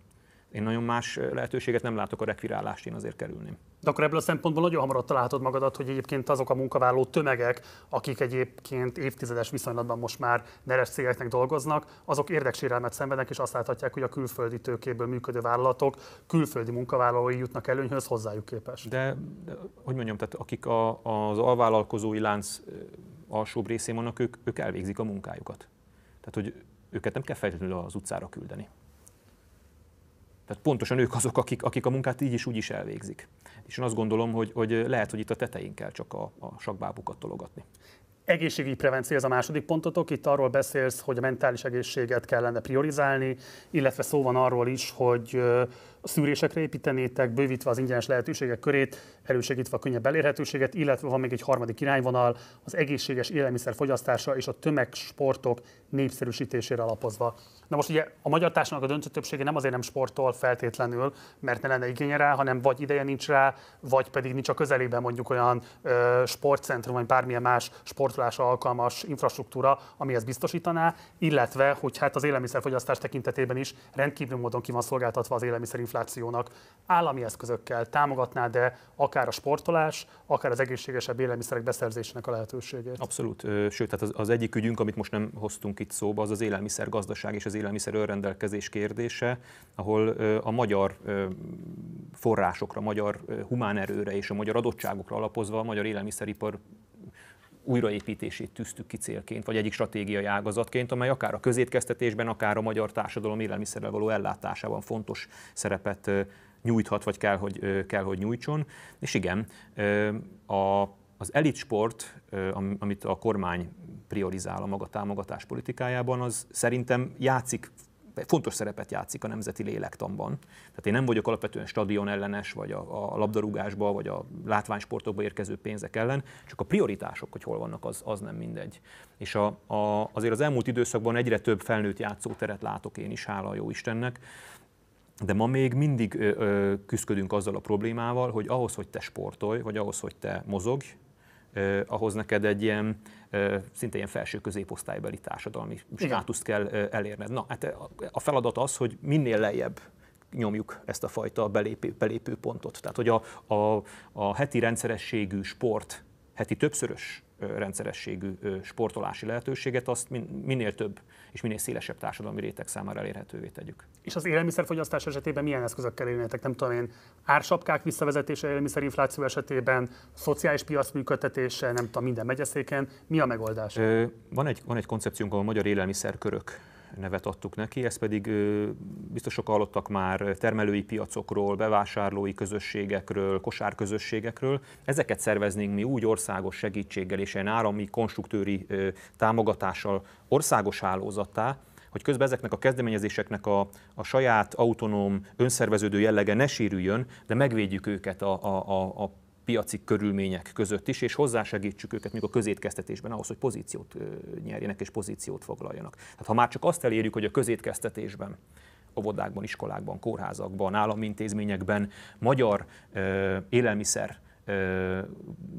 Én nagyon más lehetőséget nem látok a rekvirálást, én azért kerülném. De akkor ebből a szempontból nagyon hamar találhatod magadat, hogy egyébként azok a munkavállaló tömegek, akik egyébként évtizedes viszonylatban most már neres cégeknek dolgoznak, azok érdeksérelmet szenvednek, és azt láthatják, hogy a külföldi tőkéből működő vállalatok külföldi munkavállalói jutnak előnyhöz hozzájuk képes. De, de hogy mondjam, tehát akik a, az alvállalkozói lánc alsóbb részén vannak, ők, ők elvégzik a munkájukat. Tehát, hogy őket nem kell feltétlenül az utcára küldeni. Tehát pontosan ők azok, akik, akik a munkát így is úgy is elvégzik. És én azt gondolom, hogy, hogy lehet, hogy itt a tetején kell csak a, a sakbábukat tologatni. Egészségügyi prevenció ez a második pontotok. Itt arról beszélsz, hogy a mentális egészséget kellene priorizálni, illetve szó van arról is, hogy a szűrésekre építenétek, bővítve az ingyenes lehetőségek körét, elősegítve a könnyebb elérhetőséget, illetve van még egy harmadik irányvonal, az egészséges élelmiszer fogyasztása és a tömegsportok népszerűsítésére alapozva. Na most ugye a magyar társadalomnak a döntő többsége nem azért nem sportol feltétlenül, mert ne lenne igénye rá, hanem vagy ideje nincs rá, vagy pedig nincs a közelében mondjuk olyan ö, sportcentrum, vagy bármilyen más sportolásra alkalmas infrastruktúra, ami ezt biztosítaná, illetve hogy hát az élelmiszerfogyasztás tekintetében is rendkívül módon ki van szolgáltatva az élelmiszer inflációnak állami eszközökkel támogatná, de akár a sportolás, akár az egészségesebb élelmiszerek beszerzésének a lehetőségét. Abszolút. Sőt, tehát az, az egyik ügyünk, amit most nem hoztunk itt szóba, az az élelmiszer gazdaság és az élelmiszer önrendelkezés kérdése, ahol a magyar forrásokra, magyar humán erőre és a magyar adottságokra alapozva a magyar élelmiszeripar újraépítését tűztük ki célként, vagy egyik stratégiai ágazatként, amely akár a közétkeztetésben, akár a magyar társadalom élelmiszerrel való ellátásában fontos szerepet nyújthat, vagy kell, hogy, kell, hogy nyújtson. És igen, a, az sport, amit a kormány priorizál a maga támogatás politikájában, az szerintem játszik fontos szerepet játszik a nemzeti lélektamban. Tehát én nem vagyok alapvetően stadion ellenes, vagy a, a labdarúgásba, vagy a látványsportokba érkező pénzek ellen, csak a prioritások, hogy hol vannak, az, az nem mindegy. És a, a, azért az elmúlt időszakban egyre több felnőtt játszóteret látok én is, hála a jó Istennek, de ma még mindig ö, ö, küzdködünk azzal a problémával, hogy ahhoz, hogy te sportolj, vagy ahhoz, hogy te mozogj, ahhoz neked egy ilyen szinte ilyen felső középosztálybeli társadalmi Igen. státuszt kell elérned. Na, hát a feladat az, hogy minél lejjebb nyomjuk ezt a fajta belépő, belépő pontot. Tehát, hogy a, a, a heti rendszerességű sport, heti többszörös rendszerességű sportolási lehetőséget, azt minél több és minél szélesebb társadalmi réteg számára elérhetővé tegyük. És az élelmiszerfogyasztás esetében milyen eszközökkel élnétek? Nem tudom én, ársapkák visszavezetése élelmiszerinfláció esetében, szociális piac működtetése, nem tudom, minden megyeszéken. Mi a megoldás? Van egy, van egy koncepciónk, ahol magyar élelmiszerkörök nevet adtuk neki, ez pedig biztos sok hallottak már termelői piacokról, bevásárlói közösségekről, kosárközösségekről. Ezeket szerveznénk mi úgy országos segítséggel és ilyen állami konstruktőri támogatással országos hálózattá, hogy közben ezeknek a kezdeményezéseknek a, a saját autonóm, önszerveződő jellege ne sérüljön, de megvédjük őket a, a, a piaci körülmények között is, és hozzásegítsük őket még a közétkeztetésben ahhoz, hogy pozíciót nyerjenek és pozíciót foglaljanak. Tehát ha már csak azt elérjük, hogy a közétkeztetésben óvodákban, iskolákban, kórházakban, állami intézményekben magyar ö, élelmiszer ö,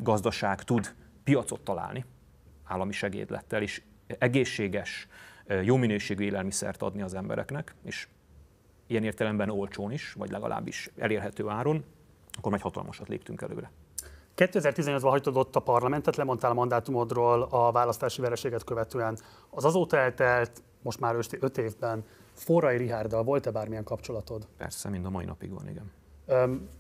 gazdaság tud piacot találni állami segédlettel, és egészséges, jó minőségű élelmiszert adni az embereknek, és ilyen értelemben olcsón is, vagy legalábbis elérhető áron, akkor meg hatalmasat léptünk előre. 2018-ban hagytad ott a parlamentet, lemondtál a mandátumodról a választási vereséget követően. Az azóta eltelt, most már öt évben Forrai Rihárdal volt-e bármilyen kapcsolatod? Persze, mind a mai napig van, igen.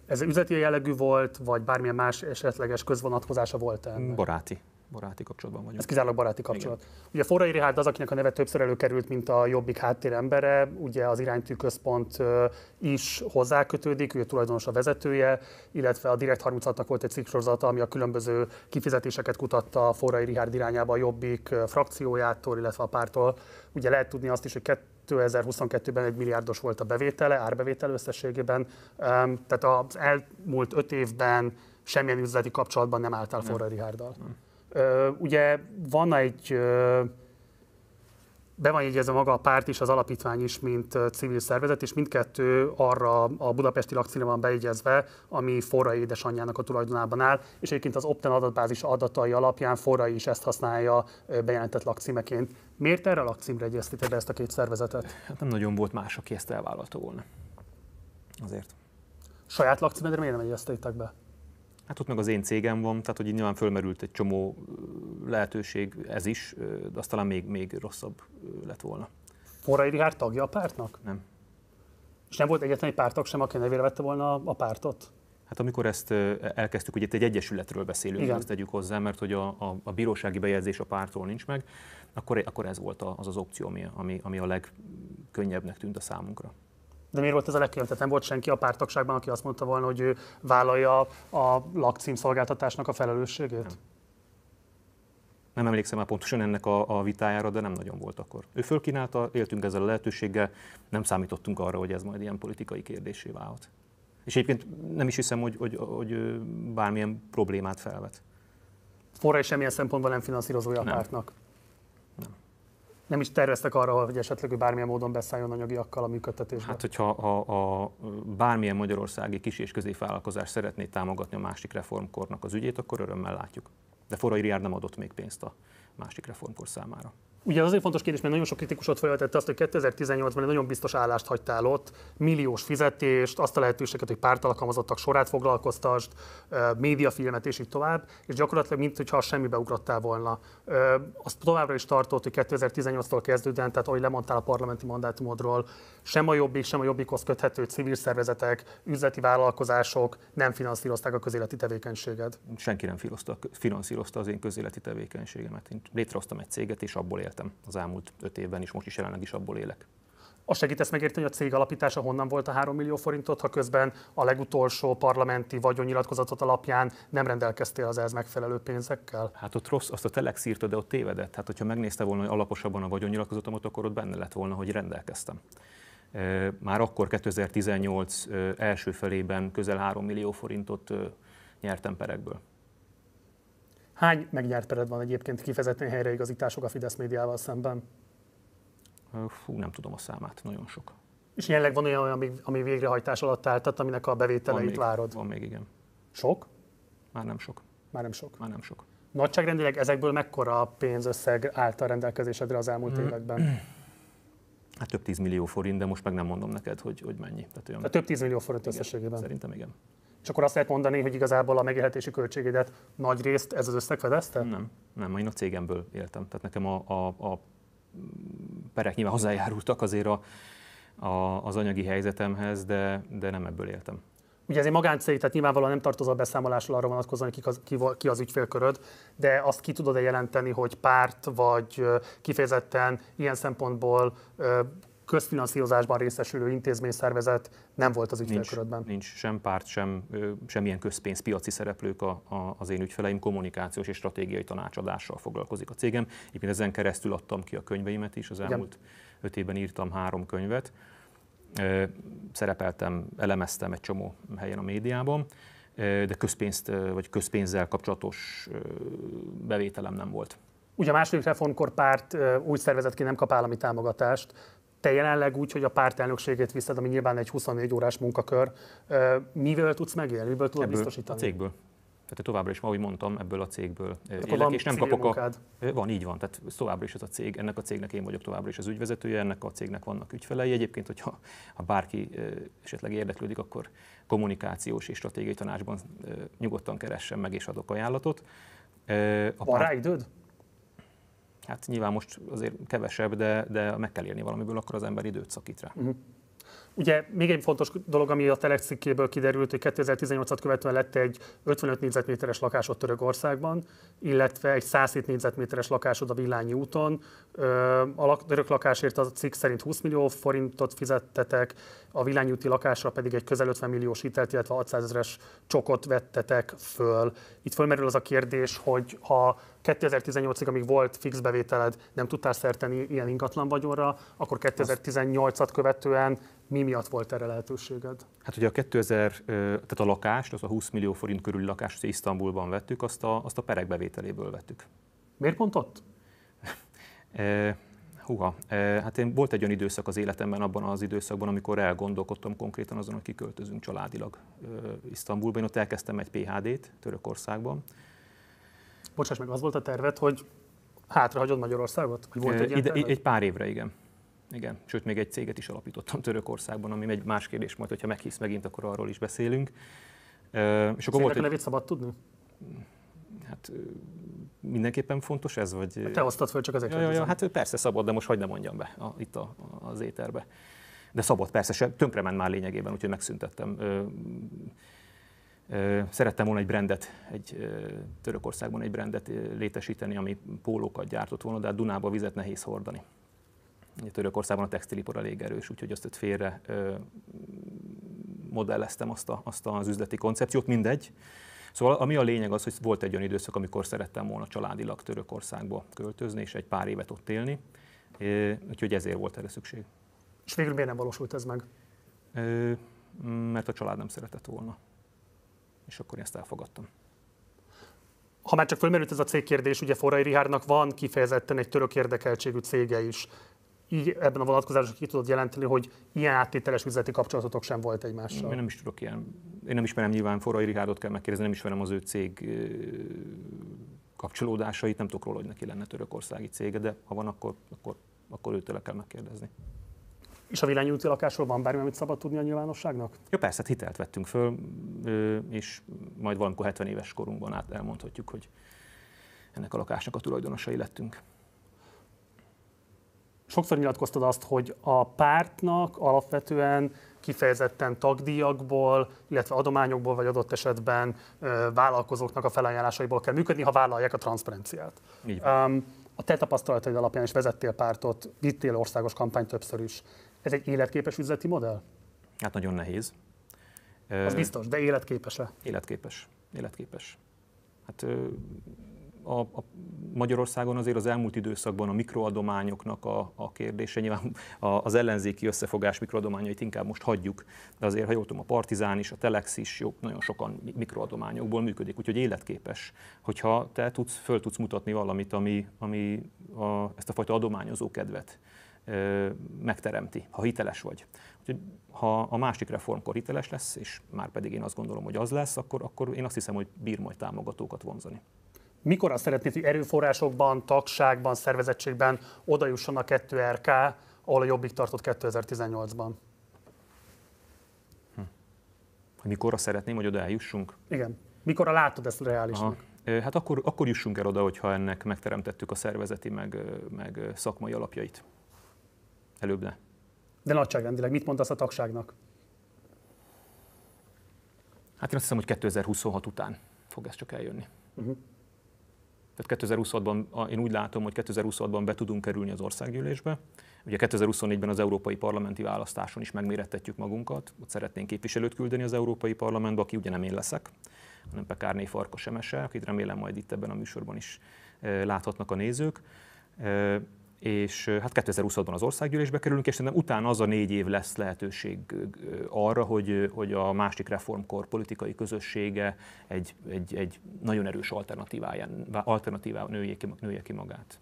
Ez üzleti jellegű volt, vagy bármilyen más esetleges közvonatkozása volt -e? Baráti, baráti kapcsolatban vagyunk. Ez kizárólag baráti kapcsolat. Igen. Ugye Forrai Rihárd az, akinek a neve többször előkerült, mint a Jobbik háttérembere, ugye az iránytű központ is hozzákötődik, ő tulajdonos a vezetője, illetve a Direkt 36-nak volt egy cikksorozata, ami a különböző kifizetéseket kutatta a Forrai Rihárd irányába a Jobbik frakciójától, illetve a pártól. Ugye lehet tudni azt is, hogy 2022-ben egy milliárdos volt a bevétele, árbevétel összességében, tehát az elmúlt öt évben semmilyen üzleti kapcsolatban nem álltál Forrai Rihárddal. Nem. Ugye van egy, be van jegyezve maga a párt is, az alapítvány is, mint civil szervezet, és mindkettő arra a budapesti lakcíne van bejegyezve, ami Forrai édesanyjának a tulajdonában áll, és egyébként az Opten adatbázis adatai alapján Forrai is ezt használja bejelentett lakcímeként. Miért erre a lakcímre egyeztette be ezt a két szervezetet? Hát nem nagyon volt más, aki ezt elvállalta volna. Azért. Saját lakcímedre miért nem egyeztétek be? Hát ott meg az én cégem van, tehát hogy így nyilván fölmerült egy csomó lehetőség ez is, de az talán még, még rosszabb lett volna. Forrai Rihár tagja a pártnak? Nem. És nem volt egyetlen egy pártok sem, aki nevére vette volna a pártot? Hát amikor ezt elkezdtük, ugye egy egyesületről beszélünk, Igen. ezt tegyük hozzá, mert hogy a, a, a bírósági bejegyzés a pártól nincs meg, akkor, akkor ez volt az az opció, ami, ami, ami a legkönnyebbnek tűnt a számunkra. De miért volt ez a legkülönb? Tehát nem volt senki a pártagságban, aki azt mondta volna, hogy ő vállalja a lakcím szolgáltatásnak a felelősségét? Nem. Nem emlékszem már pontosan ennek a, a vitájára, de nem nagyon volt akkor. Ő fölkínálta, éltünk ezzel a lehetőséggel, nem számítottunk arra, hogy ez majd ilyen politikai kérdésé válhat. És egyébként nem is hiszem, hogy, hogy, hogy bármilyen problémát felvet. Forrás semmilyen szempontból nem finanszírozója a nem. pártnak nem is terveztek arra, hogy esetleg bármilyen módon beszálljon anyagiakkal a működtetésbe? Hát, hogyha a, a, bármilyen magyarországi kis- és középvállalkozás szeretné támogatni a másik reformkornak az ügyét, akkor örömmel látjuk. De Forai Riár nem adott még pénzt a másik reformkor számára. Ugye azért fontos kérdés, mert nagyon sok kritikusot felvetette azt, hogy 2018-ban egy nagyon biztos állást hagytál ott, milliós fizetést, azt a lehetőséget, hogy pártalkalmazottak sorát foglalkoztast, médiafilmet és így tovább, és gyakorlatilag mint semmibe ugrottál volna. Azt továbbra is tartott, hogy 2018-tól kezdődően, tehát ahogy lemondtál a parlamenti mandátumodról, sem a jobbik, sem a jobbikhoz köthető civil szervezetek, üzleti vállalkozások nem finanszírozták a közéleti tevékenységet. Senki nem finanszírozta az én közéleti tevékenységemet. Én létrehoztam egy céget, és abból éltem az elmúlt öt évben, és most is jelenleg is abból élek. A segítesz megérteni, hogy a cég alapítása honnan volt a 3 millió forintot, ha közben a legutolsó parlamenti vagyonnyilatkozatot alapján nem rendelkeztél az ehhez megfelelő pénzekkel? Hát ott rossz, azt a Telex írta, de ott tévedett. Hát, hogyha megnézte volna alaposabban a vagyonnyilatkozatomot, akkor ott benne lett volna, hogy rendelkeztem. Már akkor 2018 első felében közel 3 millió forintot nyertem perekből. Hány megnyert pered van egyébként kifejezetten helyreigazítások a Fidesz médiával szemben? Fú, nem tudom a számát, nagyon sok. És jelenleg van olyan, ami, ami végrehajtás alatt áll, tehát aminek a bevételeit van még, várod? Van még, igen. Sok? Már nem sok. Már nem sok? Már nem sok. Nagyságrendileg ezekből mekkora pénzösszeg állt a rendelkezésedre az elmúlt mm. években? Hát több tízmillió forint, de most meg nem mondom neked, hogy, hogy mennyi. Tehát olyan... Tehát több tízmillió forint igen, összességében. Szerintem igen. És akkor azt lehet mondani, hogy igazából a megélhetési költségedet nagy részt ez az összeg fedezte? Nem, nem, én a cégemből éltem. Tehát nekem a, a, a perek nyilván hozzájárultak azért a, a, az anyagi helyzetemhez, de, de nem ebből éltem. Ugye ez egy magáncég, tehát nyilvánvalóan nem tartozol beszámolásra arra vonatkozóan, ki az, ki, ki az ügyfélköröd, de azt ki tudod-e jelenteni, hogy párt vagy kifejezetten ilyen szempontból közfinanszírozásban részesülő intézmény szervezet nem volt az ügyfélkörödben. Nincs, nincs sem párt, sem semmilyen közpénzpiaci szereplők a, a, az én ügyfeleim, kommunikációs és stratégiai tanácsadással foglalkozik a cégem. Egyébként ezen keresztül adtam ki a könyveimet is, az elmúlt Igen. öt évben írtam három könyvet szerepeltem, elemeztem egy csomó helyen a médiában, de közpénzt, vagy közpénzzel kapcsolatos bevételem nem volt. Ugye a második reformkor párt úgy szervezett ki, nem kap állami támogatást. Te jelenleg úgy, hogy a párt elnökségét viszed, ami nyilván egy 24 órás munkakör. Mivel tudsz megélni, miből tudod Ebből, biztosítani? A cégből tehát továbbra is, ahogy mondtam, ebből a cégből eh, élek, van és nem kapok munkád. a... Eh, van, így van, tehát továbbra is ez a cég, ennek a cégnek én vagyok továbbra is az ügyvezetője, ennek a cégnek vannak ügyfelei. Egyébként, hogyha ha bárki eh, esetleg érdeklődik, akkor kommunikációs és stratégiai tanácsban nyugodtan keressen meg, és adok ajánlatot. A van rá időd? Hát nyilván most azért kevesebb, de, de meg kell érni valamiből, akkor az ember időt szakít rá. Uh-huh. Ugye még egy fontos dolog, ami a Telex cikkéből kiderült, hogy 2018-at követően lett egy 55 négyzetméteres lakásod Törökországban, illetve egy 107 négyzetméteres lakásod a Villányi úton. A török lakásért a cikk szerint 20 millió forintot fizettetek, a Villányi úti lakásra pedig egy közel 50 milliós hitelt, illetve 600 ezeres csokot vettetek föl. Itt fölmerül az a kérdés, hogy ha 2018-ig, amíg volt fix bevételed, nem tudtál szerteni ilyen ingatlan vagyonra, akkor 2018-at követően mi miatt volt erre lehetőséged? Hát ugye a 2000, tehát a lakást, az a 20 millió forint körüli lakást, azt Isztambulban vettük, azt a, azt a perek bevételéből vettük. Miért pont ott? e, húha, e, hát én volt egy olyan időszak az életemben, abban az időszakban, amikor elgondolkodtam konkrétan azon, hogy kiköltözünk családilag e, Isztambulba. Én ott elkezdtem egy PHD-t Törökországban. Bocsáss meg, az volt a terved, hogy hátrahagyod Magyarországot? Hogy volt egy, Ide, egy pár évre, igen igen. Sőt, még egy céget is alapítottam Törökországban, ami egy más kérdés majd, hogyha meghisz megint, akkor arról is beszélünk. és akkor volt egy... nevét szabad tudni? Hát mindenképpen fontos ez, vagy... Hát te hoztad fel csak az Ja, ja, ja, hát persze szabad, de most hagyd ne mondjam be a, itt a, az éterbe. De szabad, persze, se, tönkre ment már lényegében, úgyhogy megszüntettem. Ö, ö, szerettem volna egy brendet, egy ö, Törökországban egy brendet létesíteni, ami pólókat gyártott volna, de a hát Dunába vizet nehéz hordani. Törökországban a textilipor elég erős, úgyhogy azt félre ö, modelleztem azt, a, azt az üzleti koncepciót, mindegy. Szóval ami a lényeg az, hogy volt egy olyan időszak, amikor szerettem volna családilag Törökországba költözni, és egy pár évet ott élni, ö, úgyhogy ezért volt erre szükség. És végül miért nem valósult ez meg? Ö, mert a család nem szeretett volna. És akkor én ezt elfogadtam. Ha már csak fölmerült ez a cégkérdés, ugye Forrai Rihárnak van kifejezetten egy török érdekeltségű cége is így ebben a vonatkozásban ki tudod jelenteni, hogy ilyen áttételes üzleti kapcsolatotok sem volt egymással? Én nem is tudok ilyen. Én nem ismerem nyilván Forrai Rihárdot kell megkérdezni, nem ismerem az ő cég kapcsolódásait, nem tudok róla, hogy neki lenne törökországi cége, de ha van, akkor, akkor, akkor őtől kell megkérdezni. És a Vilányi lakásról van bármi, amit szabad tudni a nyilvánosságnak? Ja persze, hát hitelt vettünk föl, és majd valamikor 70 éves korunkban át elmondhatjuk, hogy ennek a lakásnak a tulajdonosai lettünk sokszor nyilatkoztad azt, hogy a pártnak alapvetően kifejezetten tagdíjakból, illetve adományokból, vagy adott esetben ö, vállalkozóknak a felajánlásaiból kell működni, ha vállalják a transzparenciát. Um, a te tapasztalataid alapján is vezettél pártot, vittél országos kampányt többször is. Ez egy életképes üzleti modell? Hát nagyon nehéz. Az biztos, de életképes-e? Életképes. Életképes. Hát ö a, a Magyarországon azért az elmúlt időszakban a mikroadományoknak a, a kérdése, nyilván az ellenzéki összefogás mikroadományait inkább most hagyjuk, de azért, ha jól tudom, a Partizán is, a Telex is, jó, nagyon sokan mikroadományokból működik, úgyhogy életképes, hogyha te tudsz, föl tudsz mutatni valamit, ami, ami a, ezt a fajta adományozó kedvet ö, megteremti, ha hiteles vagy. Úgyhogy ha a másik reformkor hiteles lesz, és már pedig én azt gondolom, hogy az lesz, akkor, akkor én azt hiszem, hogy bír majd támogatókat vonzani mikor azt szeretnéd, hogy erőforrásokban, tagságban, szervezettségben oda jusson a 2RK, ahol a Jobbik tartott 2018-ban? Hm. Hát mikorra szeretném, hogy oda eljussunk? Igen. a látod ezt reálisnak? Aha. Hát akkor, akkor jussunk el oda, hogyha ennek megteremtettük a szervezeti, meg, meg szakmai alapjait. Előbb ne. De nagyságrendileg mit mondasz a tagságnak? Hát én azt hiszem, hogy 2026 után fog ez csak eljönni. Uh-huh. Tehát 2026-ban, én úgy látom, hogy 2026-ban be tudunk kerülni az országgyűlésbe. Ugye 2024-ben az európai parlamenti választáson is megmérettetjük magunkat, ott szeretnénk képviselőt küldeni az európai parlamentbe, aki ugye nem én leszek, hanem Pekárné Farkas Emese, akit remélem majd itt ebben a műsorban is eh, láthatnak a nézők. Eh, és hát 2020-ban az országgyűlésbe kerülünk, és szerintem utána az a négy év lesz lehetőség arra, hogy, hogy a másik reformkor politikai közössége egy, egy, egy nagyon erős alternatíváján, alternatívá nője ki, nője ki magát.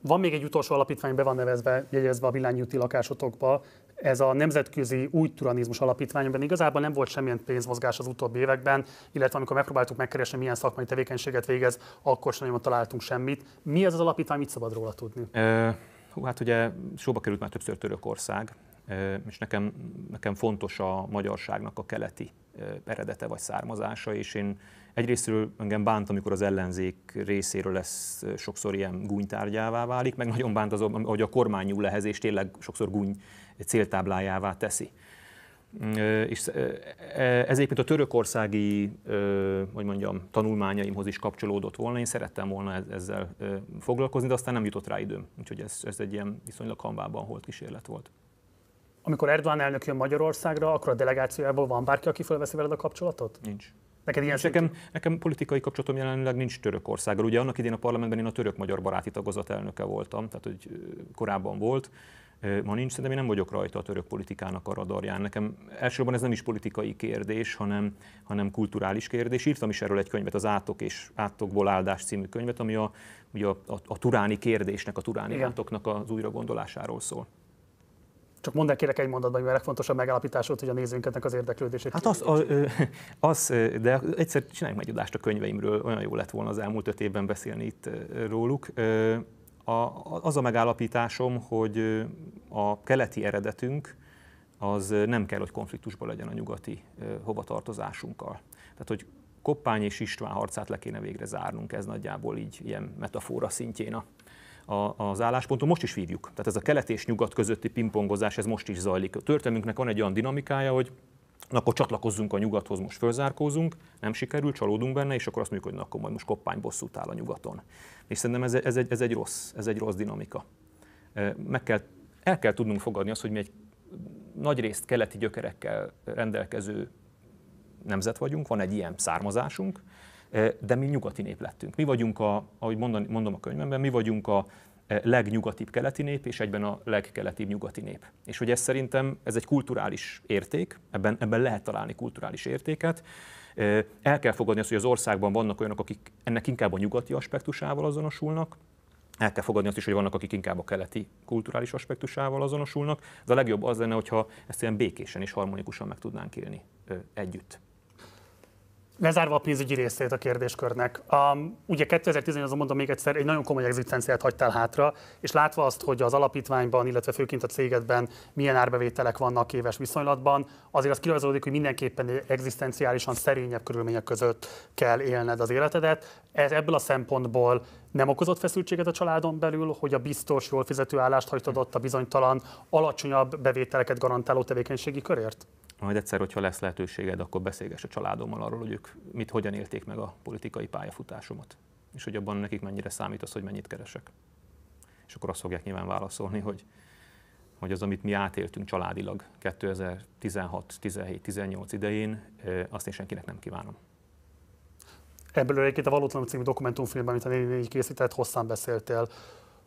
Van még egy utolsó alapítvány, be van nevezve, jegyezve a villányúti lakásotokba, ez a Nemzetközi Új Turanizmus amiben igazából nem volt semmilyen pénzmozgás az utóbbi években, illetve amikor megpróbáltuk megkeresni, milyen szakmai tevékenységet végez, akkor sem nagyon találtunk semmit. Mi ez az alapítvány, mit szabad róla tudni? Ö, hú, hát ugye szóba került már többször Törökország, és nekem, nekem fontos a magyarságnak a keleti eredete vagy származása, és én egyrésztről engem bánt, amikor az ellenzék részéről lesz sokszor ilyen gúnytárgyává válik, meg nagyon bánt az, hogy a kormány nyúl ehhez, és tényleg sokszor gúny céltáblájává teszi. És e, ez egyébként a törökországi, hogy mondjam, tanulmányaimhoz is kapcsolódott volna, én szerettem volna ezzel foglalkozni, de aztán nem jutott rá időm. Úgyhogy ez, ez egy ilyen viszonylag hanvában holt kísérlet volt. Amikor Erdogan elnök jön Magyarországra, akkor a delegációjából van bárki, aki felveszi veled a kapcsolatot? Nincs. Neked ilyen nekem, nekem politikai kapcsolatom jelenleg nincs Törökországgal. Ugye annak idén a parlamentben én a török-magyar baráti tagozat elnöke voltam, tehát hogy korábban volt ma nincs, szerintem én nem vagyok rajta a török politikának a radarján. Nekem elsősorban ez nem is politikai kérdés, hanem, hanem kulturális kérdés. Írtam is erről egy könyvet, az Átok és Átokból Áldás című könyvet, ami a, ugye a, a, a turáni kérdésnek, a turáni Igen. átoknak az gondolásáról szól. Csak mondd el kérek egy mondatban, hogy a legfontosabb megállapításod, hogy a nézőinketnek az érdeklődését. Hát az, a, az, de egyszer csináljunk egy a könyveimről, olyan jó lett volna az elmúlt öt évben beszélni itt róluk. A, az a megállapításom, hogy a keleti eredetünk az nem kell, hogy konfliktusban legyen a nyugati hovatartozásunkkal. Tehát, hogy Koppány és István harcát le kéne végre zárnunk, ez nagyjából így ilyen metafora szintjén a, a, az állásponton. Most is vívjuk. Tehát ez a kelet és nyugat közötti pingpongozás, ez most is zajlik. A történelmünknek van egy olyan dinamikája, hogy na akkor csatlakozzunk a nyugathoz, most fölzárkózunk, nem sikerül, csalódunk benne, és akkor azt mondjuk, hogy na akkor majd most koppány bosszút áll a nyugaton. És szerintem ez, ez, egy, ez egy rossz, ez egy rossz dinamika. Meg kell, el kell tudnunk fogadni azt, hogy mi egy részt keleti gyökerekkel rendelkező nemzet vagyunk, van egy ilyen származásunk, de mi nyugati nép lettünk. Mi vagyunk, a, ahogy mondani, mondom a könyvemben, mi vagyunk a Eh, legnyugatibb keleti nép, és egyben a legkeletibb nyugati nép. És hogy ez szerintem ez egy kulturális érték, ebben, ebben lehet találni kulturális értéket. Eh, el kell fogadni azt, hogy az országban vannak olyanok, akik ennek inkább a nyugati aspektusával azonosulnak, el kell fogadni azt is, hogy vannak, akik inkább a keleti kulturális aspektusával azonosulnak, Ez a legjobb az lenne, hogyha ezt ilyen békésen és harmonikusan meg tudnánk élni eh, együtt. Lezárva a pénzügyi részét a kérdéskörnek. Um, ugye 2018-ban mondom még egyszer, egy nagyon komoly egzisztenciát hagytál hátra, és látva azt, hogy az alapítványban, illetve főként a cégedben milyen árbevételek vannak éves viszonylatban, azért az kirajzolódik, hogy mindenképpen egzisztenciálisan szerényebb körülmények között kell élned az életedet. Ez ebből a szempontból nem okozott feszültséget a családon belül, hogy a biztos, jól fizető állást hagytad ott a bizonytalan, alacsonyabb bevételeket garantáló tevékenységi körért? majd egyszer, hogyha lesz lehetőséged, akkor beszélgess a családommal arról, hogy ők mit, hogyan élték meg a politikai pályafutásomat, és hogy abban nekik mennyire számít az, hogy mennyit keresek. És akkor azt fogják nyilván válaszolni, hogy, hogy az, amit mi átéltünk családilag 2016, 17, 18 idején, azt én senkinek nem kívánom. Ebből egyébként a Valótlan című dokumentumfilmben, amit a néni készített, hosszan beszéltél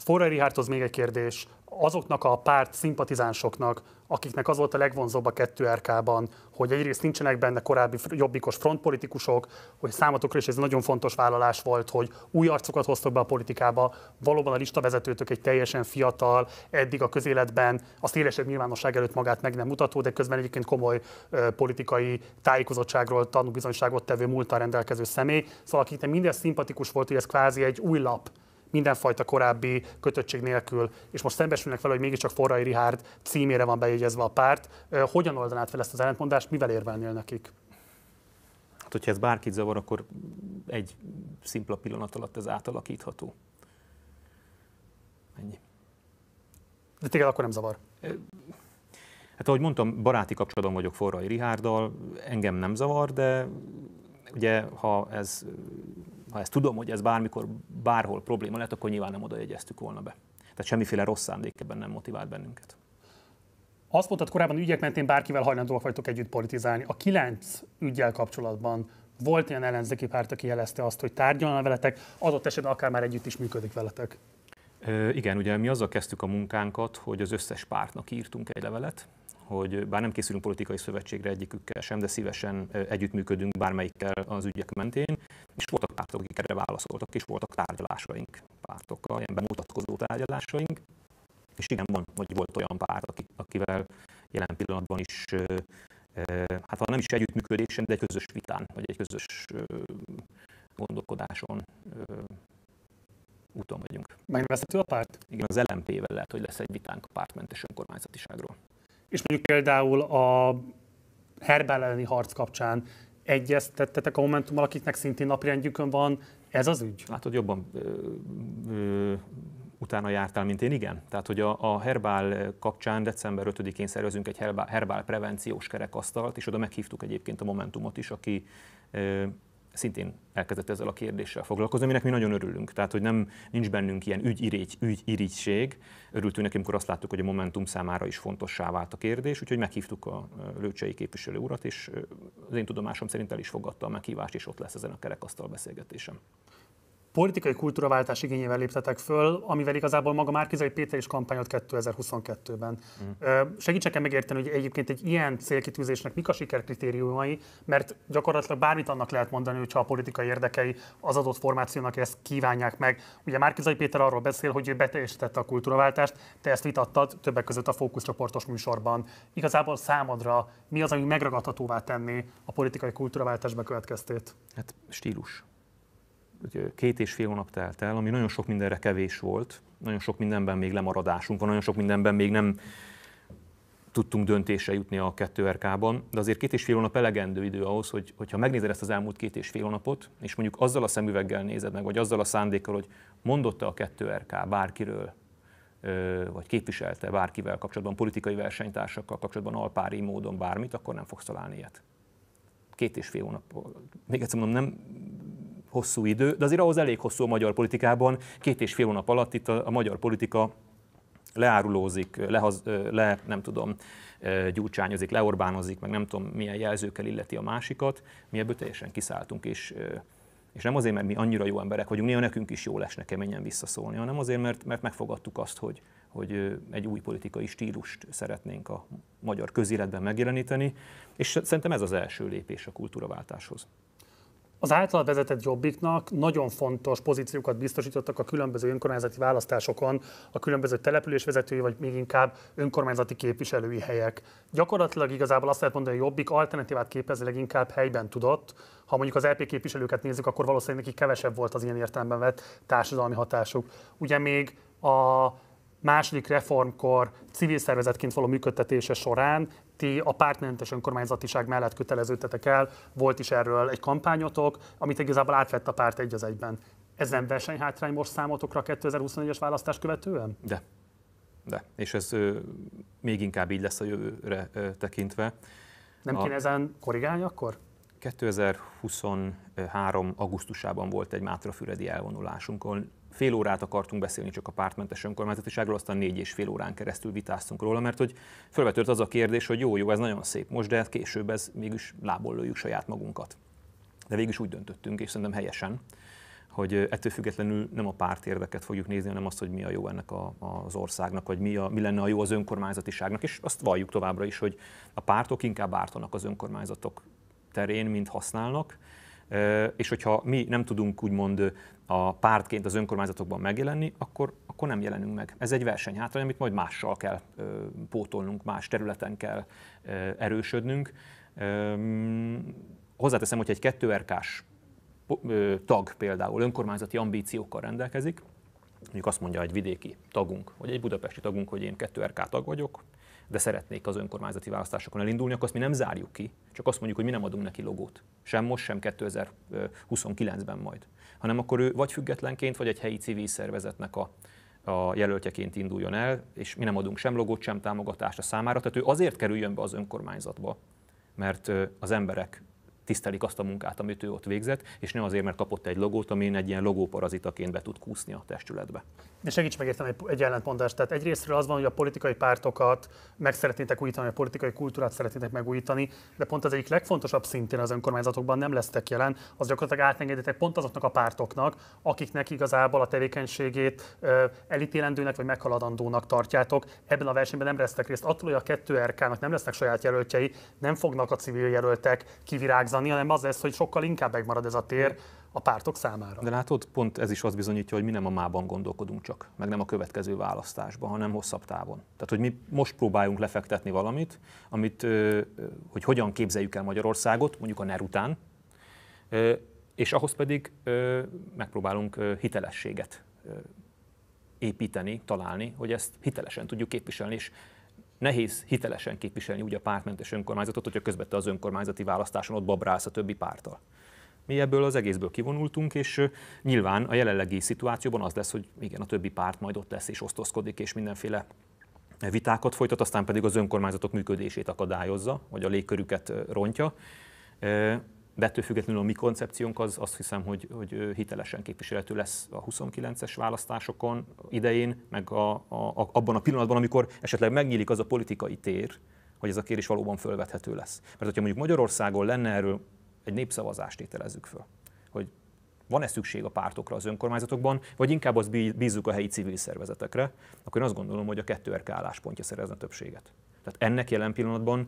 Forrai Richardhoz még egy kérdés. Azoknak a párt szimpatizánsoknak, akiknek az volt a legvonzóbb a 2RK-ban, hogy egyrészt nincsenek benne korábbi jobbikos frontpolitikusok, hogy számotokra is ez nagyon fontos vállalás volt, hogy új arcokat hoztok be a politikába, valóban a listavezetőtök egy teljesen fiatal, eddig a közéletben a szélesebb nyilvánosság előtt magát meg nem mutató, de közben egyébként komoly ö, politikai tájékozottságról tanúbizonyságot tevő múltal rendelkező személy. Szóval akiknek minden szimpatikus volt, hogy ez kvázi egy új lap mindenfajta korábbi kötöttség nélkül, és most szembesülnek vele, hogy mégiscsak Forrai Rihárd címére van bejegyezve a párt. Hogyan oldanád fel ezt az ellentmondást, mivel érvelnél nekik? Hát, hogyha ez bárkit zavar, akkor egy szimpla pillanat alatt ez átalakítható. Ennyi. De téged akkor nem zavar? Hát ahogy mondtam, baráti kapcsolatban vagyok Forrai Rihárdal, engem nem zavar, de ugye ha ez ha ezt tudom, hogy ez bármikor, bárhol probléma lett, akkor nyilván nem oda jegyeztük volna be. Tehát semmiféle rossz szándék ebben nem motivált bennünket. Azt mondtad korábban, ügyek mentén bárkivel hajlandóak vagytok együtt politizálni. A kilenc ügyel kapcsolatban volt olyan ellenzéki párt, aki jelezte azt, hogy tárgyalna veletek, adott esetben akár már együtt is működik veletek. igen, ugye mi azzal kezdtük a munkánkat, hogy az összes pártnak írtunk egy levelet, hogy bár nem készülünk politikai szövetségre egyikükkel sem, de szívesen együttműködünk bármelyikkel az ügyek mentén, és voltak pártok, akik erre válaszoltak, és voltak tárgyalásaink pártokkal, ilyen bemutatkozó tárgyalásaink, és igen, van, vagy volt olyan párt, akivel jelen pillanatban is hát ha nem is együttműködésen, de egy közös vitán, vagy egy közös gondolkodáson úton vagyunk. Megnevezhető a párt? Igen, az LMP-vel lehet, hogy lesz egy vitánk a pártmentes önkormányzatiságról. És mondjuk például a Herbel elleni harc kapcsán egyeztettetek a Momentummal, akiknek szintén napirendjükön van ez az ügy? Látod, jobban ö, ö, utána jártál, mint én, igen. Tehát, hogy a, a Herbál kapcsán december 5-én szervezünk egy Herbál, Herbál prevenciós kerekasztalt, és oda meghívtuk egyébként a Momentumot is, aki ö, szintén elkezdett ezzel a kérdéssel foglalkozni, aminek mi nagyon örülünk. Tehát, hogy nem nincs bennünk ilyen ügyirigy, ügyirigység. Örültünk nekünk, amikor azt láttuk, hogy a Momentum számára is fontossá vált a kérdés, úgyhogy meghívtuk a lőcsei képviselő urat, és az én tudomásom szerint el is fogadta a meghívást, és ott lesz ezen a kerekasztal beszélgetésem politikai kultúraváltás igényével léptetek föl, amivel igazából maga Márkizai Péter is kampányolt 2022-ben. Mm. Segítsek-e megérteni, hogy egyébként egy ilyen célkitűzésnek mik a sikerkritériumai, mert gyakorlatilag bármit annak lehet mondani, hogyha a politikai érdekei az adott formációnak ezt kívánják meg. Ugye Márkizai Péter arról beszél, hogy ő beteljesítette a kultúraváltást, te ezt vitattad többek között a fókuszcsoportos műsorban. Igazából számodra mi az, ami megragadhatóvá tenni a politikai kultúraváltás bekövetkeztét? Hát stílus két és fél hónap telt el, ami nagyon sok mindenre kevés volt, nagyon sok mindenben még lemaradásunk van, nagyon sok mindenben még nem tudtunk döntése jutni a 2RK-ban, de azért két és fél hónap elegendő idő ahhoz, hogy hogyha megnézed ezt az elmúlt két és fél hónapot, és mondjuk azzal a szemüveggel nézed meg, vagy azzal a szándékkal, hogy mondotta a 2RK bárkiről, vagy képviselte bárkivel kapcsolatban, politikai versenytársakkal kapcsolatban alpári módon bármit, akkor nem fogsz találni ilyet. Két és fél hónap. Még egyszer mondom, nem hosszú idő, de azért ahhoz elég hosszú a magyar politikában. Két és fél hónap alatt itt a, a magyar politika leárulózik, lehaz, le, nem tudom, gyúcsányozik, leorbánozik, meg nem tudom milyen jelzőkkel illeti a másikat. Mi ebből teljesen kiszálltunk, és, és nem azért, mert mi annyira jó emberek vagyunk, néha nekünk is jó lesne keményen visszaszólni, hanem azért, mert, mert megfogadtuk azt, hogy, hogy egy új politikai stílust szeretnénk a magyar közéletben megjeleníteni, és szerintem ez az első lépés a kultúraváltáshoz. Az által vezetett jobbiknak nagyon fontos pozíciókat biztosítottak a különböző önkormányzati választásokon, a különböző településvezetői, vagy még inkább önkormányzati képviselői helyek. Gyakorlatilag igazából azt lehet mondani, hogy a jobbik alternatívát képezve leginkább helyben tudott. Ha mondjuk az LP képviselőket nézzük, akkor valószínűleg neki kevesebb volt az ilyen értelemben vett társadalmi hatásuk. Ugye még a második reformkor civil szervezetként való működtetése során ti a pártmentes önkormányzatiság mellett köteleződtetek el, volt is erről egy kampányotok, amit igazából átvett a párt egy az egyben. Ez nem versenyhátrány most számotokra 2021-es választás követően? De. De. És ez ö, még inkább így lesz a jövőre ö, tekintve. Nem a... kéne ezen korrigálni akkor? 2023. augusztusában volt egy Mátrafüredi elvonulásunk, ahol fél órát akartunk beszélni csak a pártmentes önkormányzatiságról, aztán négy és fél órán keresztül vitáztunk róla, mert hogy felvetődött az a kérdés, hogy jó, jó, ez nagyon szép most, de hát később ez mégis lából lőjük saját magunkat. De végül is úgy döntöttünk, és szerintem helyesen, hogy ettől függetlenül nem a párt érdeket fogjuk nézni, hanem azt, hogy mi a jó ennek a, az országnak, vagy mi, a, mi lenne a jó az önkormányzatiságnak, és azt valljuk továbbra is, hogy a pártok inkább ártanak az önkormányzatok terén, mint használnak, és hogyha mi nem tudunk úgymond a pártként az önkormányzatokban megjelenni, akkor, akkor nem jelenünk meg. Ez egy verseny, hát amit majd mással kell pótolnunk, más területen kell erősödnünk. Hozzáteszem, hogy egy kettőerkás tag például önkormányzati ambíciókkal rendelkezik, mondjuk azt mondja egy vidéki tagunk, vagy egy budapesti tagunk, hogy én 2RK tag vagyok, de szeretnék az önkormányzati választásokon elindulni, akkor azt mi nem zárjuk ki, csak azt mondjuk, hogy mi nem adunk neki logót. Sem most, sem 2029-ben majd. Hanem akkor ő vagy függetlenként, vagy egy helyi civil szervezetnek a, a jelöltjeként induljon el, és mi nem adunk sem logót, sem támogatást a számára. Tehát ő azért kerüljön be az önkormányzatba, mert az emberek tisztelik azt a munkát, amit ő ott végzett, és nem azért, mert kapott egy logót, amin egy ilyen logóparazitaként be tud kúszni a testületbe. De segíts meg egy, egy ellentmondást. Tehát egyrésztről az van, hogy a politikai pártokat meg szeretnétek újítani, a politikai kultúrát szeretnétek megújítani, de pont az egyik legfontosabb szintén az önkormányzatokban nem lesztek jelen, az gyakorlatilag átengedetek pont azoknak a pártoknak, akiknek igazából a tevékenységét ö, elítélendőnek vagy meghaladandónak tartjátok. Ebben a versenyben nem lesztek részt. Attól, hogy a kettő RK-nak er nem lesznek saját jelöltjei, nem fognak a civil jelöltek kivirágzani vonzani, hanem az lesz, hogy sokkal inkább megmarad ez a tér a pártok számára. De látod, pont ez is azt bizonyítja, hogy mi nem a mában gondolkodunk csak, meg nem a következő választásban, hanem hosszabb távon. Tehát, hogy mi most próbáljunk lefektetni valamit, amit, hogy hogyan képzeljük el Magyarországot, mondjuk a NER után, és ahhoz pedig megpróbálunk hitelességet építeni, találni, hogy ezt hitelesen tudjuk képviselni, és nehéz hitelesen képviselni úgy a pártmentes önkormányzatot, hogyha közvette az önkormányzati választáson ott babrálsz a többi pártal. Mi ebből az egészből kivonultunk, és nyilván a jelenlegi szituációban az lesz, hogy igen, a többi párt majd ott lesz és osztozkodik, és mindenféle vitákat folytat, aztán pedig az önkormányzatok működését akadályozza, vagy a légkörüket rontja de ettől függetlenül a mi koncepciónk az azt hiszem, hogy, hogy hitelesen képviselhető lesz a 29-es választásokon idején, meg a, a, a, abban a pillanatban, amikor esetleg megnyílik az a politikai tér, hogy ez a kérés valóban fölvethető lesz. Mert hogyha mondjuk Magyarországon lenne erről egy népszavazást ételezzük föl, hogy van-e szükség a pártokra az önkormányzatokban, vagy inkább azt bízzuk a helyi civil szervezetekre, akkor én azt gondolom, hogy a kettő RK álláspontja szerezne többséget. Tehát ennek jelen pillanatban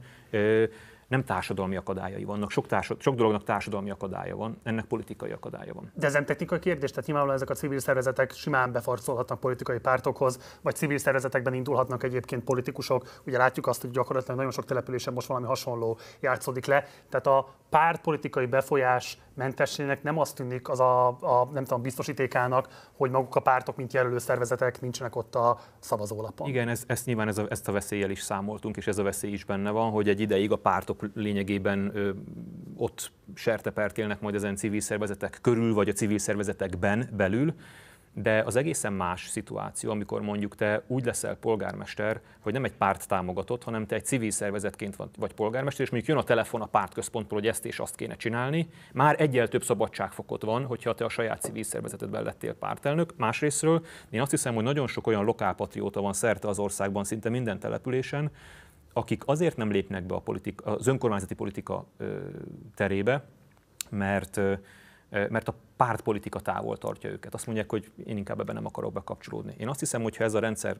nem társadalmi akadályai vannak. Sok, társad, sok dolognak társadalmi akadálya van, ennek politikai akadálya van. De ez nem technikai kérdés, tehát nyilvánvalóan ezek a civil szervezetek simán befarcolhatnak politikai pártokhoz, vagy civil szervezetekben indulhatnak egyébként politikusok. Ugye látjuk azt, hogy gyakorlatilag nagyon sok településen most valami hasonló játszódik le. Tehát a pártpolitikai befolyás mentességnek nem azt tűnik az a, a nem tudom, biztosítékának, hogy maguk a pártok, mint jelölő szervezetek nincsenek ott a szavazólapon. Igen, ez, ezt nyilván ez a, ezt a veszélyel is számoltunk, és ez a veszély is benne van, hogy egy ideig a pártok lényegében ö, ott sertepárt élnek majd ezen civil szervezetek körül, vagy a civil szervezetekben belül, de az egészen más szituáció, amikor mondjuk te úgy leszel polgármester, hogy nem egy párt támogatott, hanem te egy civil szervezetként vagy polgármester, és mondjuk jön a telefon a pártközpontból, hogy ezt és azt kéne csinálni, már egyel több szabadságfokot van, hogyha te a saját civil szervezetedben lettél pártelnök. Másrésztről én azt hiszem, hogy nagyon sok olyan lokálpatrióta van szerte az országban, szinte minden településen, akik azért nem lépnek be a politika, az önkormányzati politika terébe, mert, mert a pártpolitika távol tartja őket. Azt mondják, hogy én inkább ebben nem akarok bekapcsolódni. Én azt hiszem, hogy ha ez a rendszer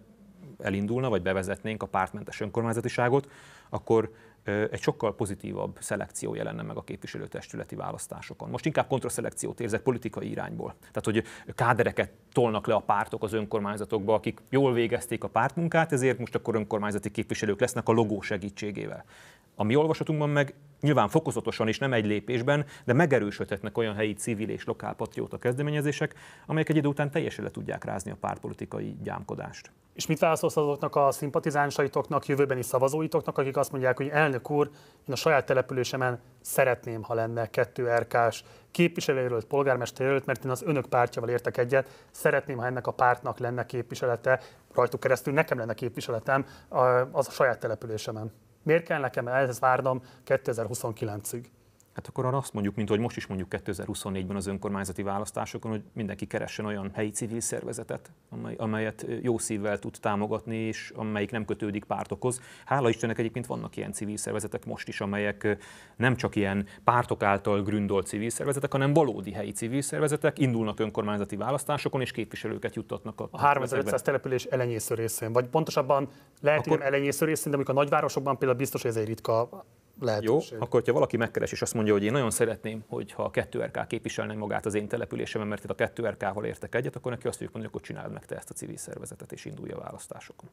elindulna, vagy bevezetnénk a pártmentes önkormányzatiságot, akkor egy sokkal pozitívabb szelekció jelenne meg a képviselőtestületi választásokon. Most inkább kontraszelekciót érzek politikai irányból. Tehát, hogy kádereket tolnak le a pártok az önkormányzatokba, akik jól végezték a pártmunkát, ezért most akkor önkormányzati képviselők lesznek a logó segítségével. A mi olvasatunkban meg nyilván fokozatosan és nem egy lépésben, de megerősödhetnek olyan helyi civil és lokálpatrióta kezdeményezések, amelyek egy idő után teljesen le tudják rázni a pártpolitikai gyámkodást. És mit válaszolsz azoknak a szimpatizánsaitoknak, jövőbeni szavazóitoknak, akik azt mondják, hogy elnök úr, én a saját településemen szeretném, ha lenne kettő RK-s képviselőjelölt, polgármesterjelölt, mert én az önök pártjával értek egyet, szeretném, ha ennek a pártnak lenne képviselete, rajtuk keresztül nekem lenne képviseletem az a saját településemen. Miért kell nekem ehhez várnom 2029-ig? Hát akkor arra azt mondjuk, mint hogy most is mondjuk 2024-ben az önkormányzati választásokon, hogy mindenki keressen olyan helyi civil szervezetet, amely, amelyet jó szívvel tud támogatni, és amelyik nem kötődik pártokhoz. Hála Istennek egyébként vannak ilyen civil szervezetek most is, amelyek nem csak ilyen pártok által gründolt civil szervezetek, hanem valódi helyi civil szervezetek indulnak önkormányzati választásokon, és képviselőket juttatnak a. A 3500 település elenyésző részén, vagy pontosabban lehet, akkor... elenyésző részén, de amikor a nagyvárosokban például biztos, hogy ez egy ritka lehetőség. Jó, akkor hogyha valaki megkeres és azt mondja, hogy én nagyon szeretném, hogyha a 2RK er képviselne magát az én településemen, mert itt a 2RK-val er értek egyet, akkor neki azt fogjuk mondani, hogy csináld meg te ezt a civil szervezetet és indulj a választásokon.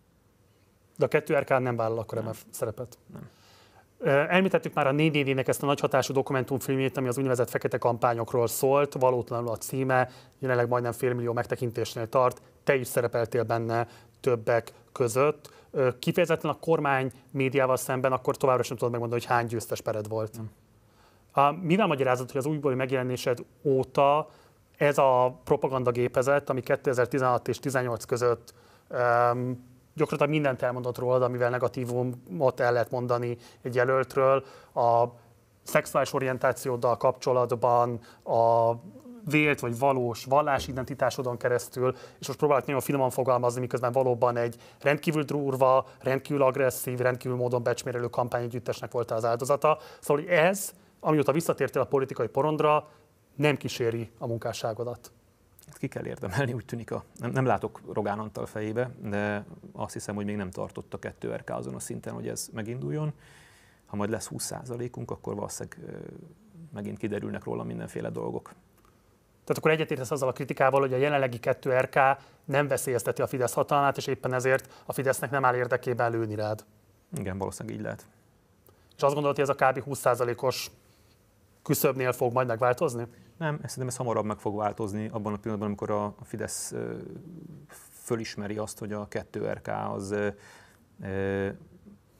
De a 2RK er nem vállal akkor nem. szerepet. Nem. Elmítettük már a 4DD-nek ezt a nagy hatású dokumentumfilmjét, ami az úgynevezett fekete kampányokról szólt, valótlanul a címe, jelenleg majdnem félmillió megtekintésnél tart, te is szerepeltél benne, többek között kifejezetten a kormány médiával szemben akkor továbbra sem tudod megmondani, hogy hány győztes pered volt. Nem. A, mivel magyarázod, hogy az újbóli megjelenésed óta ez a propagandagépezet, ami 2016 és 18 között um, gyakorlatilag mindent elmondott rólad, amivel negatívumot el lehet mondani egy jelöltről, a szexuális orientációddal kapcsolatban, a vélt vagy valós vallásidentitásodon keresztül, és most próbálok nagyon finoman fogalmazni, miközben valóban egy rendkívül drúrva, rendkívül agresszív, rendkívül módon becsmérelő kampányügyüttesnek volt az áldozata. Szóval hogy ez, amióta visszatértél a politikai porondra, nem kíséri a munkásságodat. Ezt ki kell érdemelni, úgy tűnik. A, nem, nem látok Rogán Antal fejébe, de azt hiszem, hogy még nem tartott a kettő RK azon a szinten, hogy ez meginduljon. Ha majd lesz 20%-unk, akkor valószínűleg megint kiderülnek róla mindenféle dolgok. Tehát akkor egyetértesz azzal a kritikával, hogy a jelenlegi 2 RK nem veszélyezteti a Fidesz hatalmát, és éppen ezért a Fidesznek nem áll érdekében lőni rád. Igen, valószínűleg így lehet. És azt gondolod, hogy ez a kb. 20%-os küszöbnél fog majd megváltozni? Nem, ezt szerintem ez hamarabb meg fog változni abban a pillanatban, amikor a Fidesz fölismeri azt, hogy a 2 RK az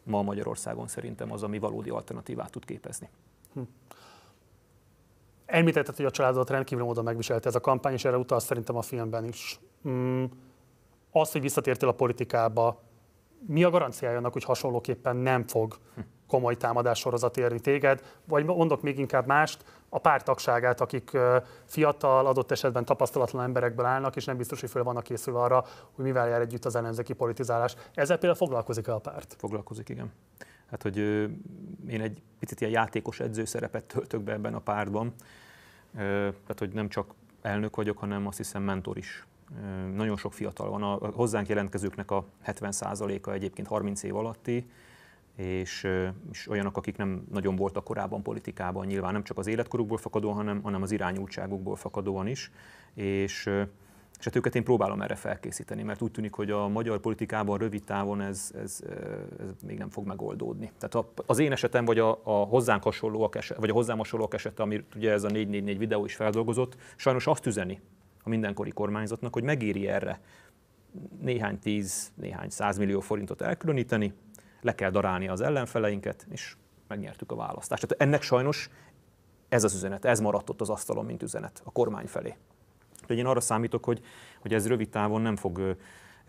ma Magyarországon szerintem az, ami valódi alternatívát tud képezni. Hm. Említetted, hogy a családot rendkívül módon megviselte ez a kampány, és erre utal szerintem a filmben is. Mm, az, hogy visszatértél a politikába, mi a garanciája annak, hogy hasonlóképpen nem fog komoly támadás sorozat érni téged, vagy mondok még inkább mást, a pártagságát, akik fiatal, adott esetben tapasztalatlan emberekből állnak, és nem biztos, hogy föl vannak készülve arra, hogy mivel jár együtt az ellenzéki politizálás. Ezzel például foglalkozik-e a párt? Foglalkozik, igen. Hát, hogy én egy picit ilyen játékos edző szerepet töltök be ebben a pártban. Tehát, hogy nem csak elnök vagyok, hanem azt hiszem mentor is. Nagyon sok fiatal van. A hozzánk jelentkezőknek a 70%-a egyébként 30 év alatti, és, és olyanok, akik nem nagyon voltak korábban politikában, nyilván nem csak az életkorukból fakadóan, hanem, hanem az irányultságukból fakadóan is. És és hát őket én próbálom erre felkészíteni, mert úgy tűnik, hogy a magyar politikában rövid távon ez, ez, eh, ez még nem fog megoldódni. Tehát az én esetem, vagy a, a hozzánk hasonlóak esete, vagy a hozzám hasonlóak esete, amit ugye ez a 444 videó is feldolgozott, sajnos azt üzeni a mindenkori kormányzatnak, hogy megéri erre néhány tíz, néhány százmillió forintot elkülöníteni, le kell darálni az ellenfeleinket, és megnyertük a választást. Tehát ennek sajnos ez az üzenet, ez maradt ott az asztalon, mint üzenet a kormány felé. De én arra számítok, hogy, hogy ez rövid távon nem fog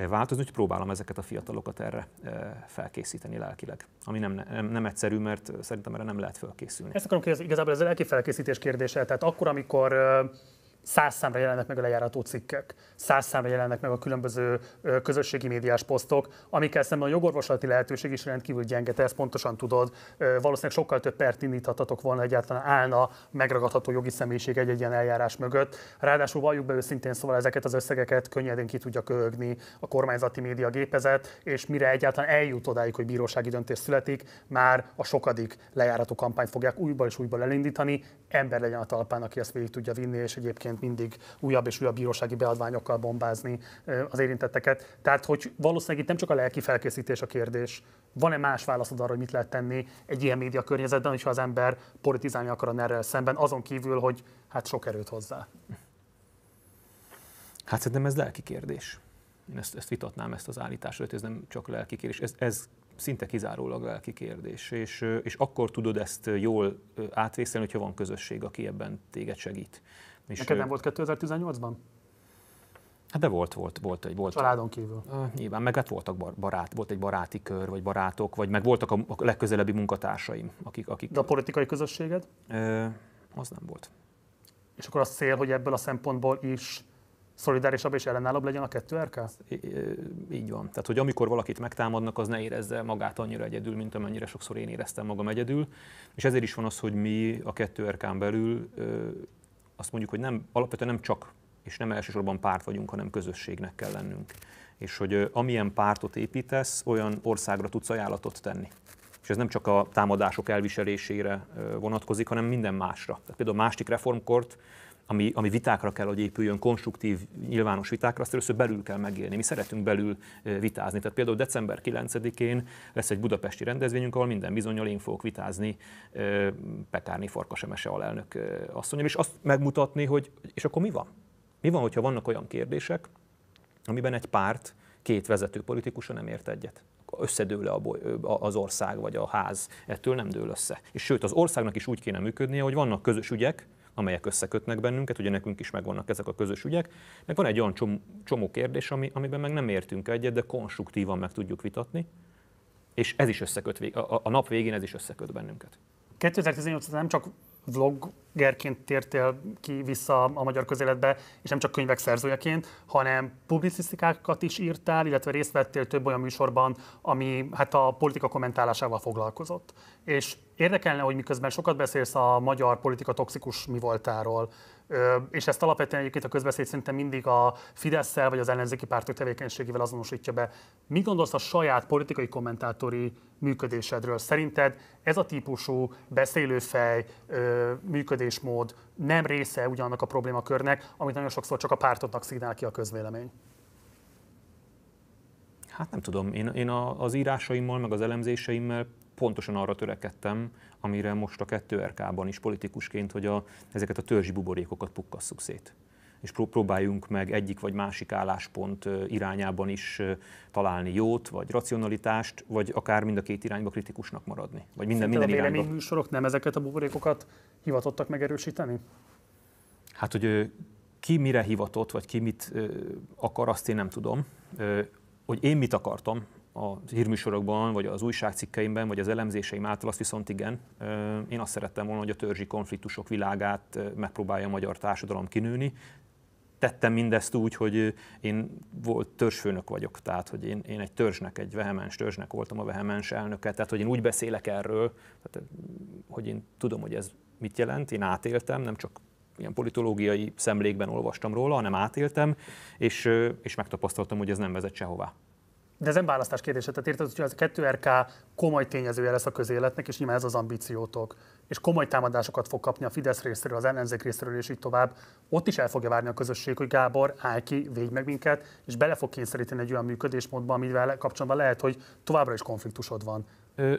változni, hogy próbálom ezeket a fiatalokat erre felkészíteni lelkileg. Ami nem, nem, nem egyszerű, mert szerintem erre nem lehet felkészülni. Ezt akarom kérdezni, igazából ez a lelki felkészítés kérdése. Tehát akkor, amikor száz számra jelennek meg a lejárató cikkek, száz számra jelennek meg a különböző közösségi médiás posztok, amikkel szemben a jogorvoslati lehetőség is rendkívül gyenge, te ezt pontosan tudod. Valószínűleg sokkal több pert indíthatatok volna, egyáltalán állna megragadható jogi személyiség egy-egy ilyen eljárás mögött. Ráadásul valljuk be őszintén, szóval ezeket az összegeket könnyedén ki tudja köhögni a kormányzati média gépezet, és mire egyáltalán eljut odáig, hogy bírósági döntés születik, már a sokadik lejárató kampányt fogják újból és újból elindítani, ember legyen a talpán, aki ezt végig tudja vinni, és egyébként tudunk mindig újabb és újabb bírósági beadványokkal bombázni az érintetteket. Tehát, hogy valószínűleg itt nem csak a lelki felkészítés a kérdés, van-e más válaszod arra, hogy mit lehet tenni egy ilyen média környezetben, hogyha az ember politizálni akar a nerrel szemben, azon kívül, hogy hát sok erőt hozzá? Hát szerintem ez lelki kérdés. Én ezt, ezt vitatnám, ezt az állítást, hogy ez nem csak lelki kérdés. Ez, ez szinte kizárólag lelki kérdés, és, és akkor tudod ezt jól átvészelni, hogyha van közösség, aki ebben téged segít. És Neked ő... nem volt 2018-ban? Hát de volt, volt, volt egy volt. Családon kívül. Uh, nyilván, meg hát voltak barát, volt egy baráti kör, vagy barátok, vagy meg voltak a, a legközelebbi munkatársaim, akik, akik... De a politikai közösséged? uh, az nem volt. És akkor a cél, hogy ebből a szempontból is szolidárisabb és ellenállóbb legyen a kettő RK? Így van. Tehát, hogy amikor valakit megtámadnak, az ne érezze magát annyira egyedül, mint amennyire sokszor én éreztem magam egyedül. És ezért is van az, hogy mi a kettő RK-n belül azt mondjuk, hogy nem, alapvetően nem csak és nem elsősorban párt vagyunk, hanem közösségnek kell lennünk. És hogy amilyen pártot építesz, olyan országra tudsz ajánlatot tenni. És ez nem csak a támadások elviselésére vonatkozik, hanem minden másra. Tehát például a másik reformkort ami, ami vitákra kell, hogy épüljön, konstruktív, nyilvános vitákra, azt először belül kell megélni. Mi szeretünk belül vitázni. Tehát például december 9-én lesz egy budapesti rendezvényünk, ahol minden bizonyal én fogok vitázni Pekárni Emese alelnök asszonyom, és azt megmutatni, hogy és akkor mi van? Mi van, hogyha vannak olyan kérdések, amiben egy párt, két vezető politikusa nem ért egyet? összedől -e az ország vagy a ház, ettől nem dől össze. És sőt, az országnak is úgy kéne működnie, hogy vannak közös ügyek, amelyek összekötnek bennünket, ugye nekünk is megvannak ezek a közös ügyek, meg van egy olyan csomó, csomó kérdés, ami, amiben meg nem értünk egyet, de konstruktívan meg tudjuk vitatni, és ez is összeköt, a, a nap végén ez is összeköt bennünket. 2018 nem csak vloggerként tértél ki vissza a magyar közéletbe, és nem csak könyvek szerzőjeként, hanem publicisztikákat is írtál, illetve részt vettél több olyan műsorban, ami hát a politika kommentálásával foglalkozott. És érdekelne, hogy miközben sokat beszélsz a magyar politika toxikus mi voltáról, és ezt alapvetően egyébként a közbeszéd szerintem mindig a fidesz vagy az ellenzéki pártok tevékenységével azonosítja be. Mi gondolsz a saját politikai kommentátori működésedről? Szerinted ez a típusú beszélőfej, működésmód nem része ugyanannak a problémakörnek, amit nagyon sokszor csak a pártodnak szignál ki a közvélemény? Hát nem tudom, én, én az írásaimmal, meg az elemzéseimmel pontosan arra törekedtem, amire most a 2RK-ban is politikusként, hogy a, ezeket a törzsi buborékokat pukkasszuk szét és próbáljunk meg egyik vagy másik álláspont irányában is találni jót, vagy racionalitást, vagy akár mind a két irányba kritikusnak maradni. Vagy minden, Szerinted minden a irányba. sorok nem ezeket a buborékokat hivatottak megerősíteni? Hát, hogy ki mire hivatott, vagy ki mit akar, azt én nem tudom. Hogy én mit akartam, a hírműsorokban, vagy az újságcikkeimben, vagy az elemzéseim által, azt viszont igen, én azt szerettem volna, hogy a törzsi konfliktusok világát megpróbálja a magyar társadalom kinőni. Tettem mindezt úgy, hogy én volt törzsfőnök vagyok, tehát hogy én, én egy törzsnek, egy vehemens törzsnek voltam a vehemens elnöke, tehát hogy én úgy beszélek erről, tehát, hogy én tudom, hogy ez mit jelent, én átéltem, nem csak ilyen politológiai szemlékben olvastam róla, hanem átéltem, és, és megtapasztaltam, hogy ez nem vezet sehová. De ez nem választás kérdése, tehát érted, hogy ez a 2RK komoly tényezője lesz a közéletnek, és nyilván ez az ambíciótok. És komoly támadásokat fog kapni a Fidesz részéről, az ellenzék részéről, és így tovább. Ott is el fogja várni a közösség, hogy Gábor, állj ki, védj meg minket, és bele fog kényszeríteni egy olyan működésmódba, amivel kapcsolatban lehet, hogy továbbra is konfliktusod van.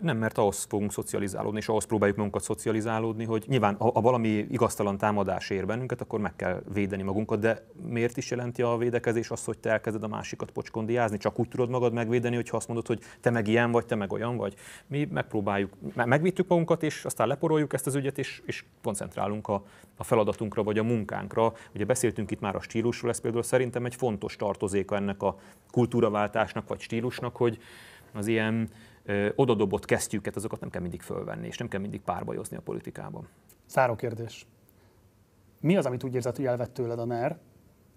Nem, mert ahhoz fogunk szocializálódni, és ahhoz próbáljuk magunkat szocializálódni, hogy nyilván, ha valami igaztalan támadás ér bennünket, akkor meg kell védeni magunkat, de miért is jelenti a védekezés azt, hogy te elkezded a másikat pocskondiázni? Csak úgy tudod magad megvédeni, hogy azt mondod, hogy te meg ilyen vagy, te meg olyan vagy. Mi megpróbáljuk, megvittük magunkat, és aztán leporoljuk ezt az ügyet, és, és koncentrálunk a, a feladatunkra vagy a munkánkra. Ugye beszéltünk itt már a stílusról, ez például szerintem egy fontos tartozéka ennek a kultúraváltásnak vagy stílusnak, hogy az ilyen odadobott kesztyűket, azokat nem kell mindig fölvenni, és nem kell mindig párbajozni a politikában. Záró kérdés. Mi az, amit úgy érzed, hogy elvett tőled a NER,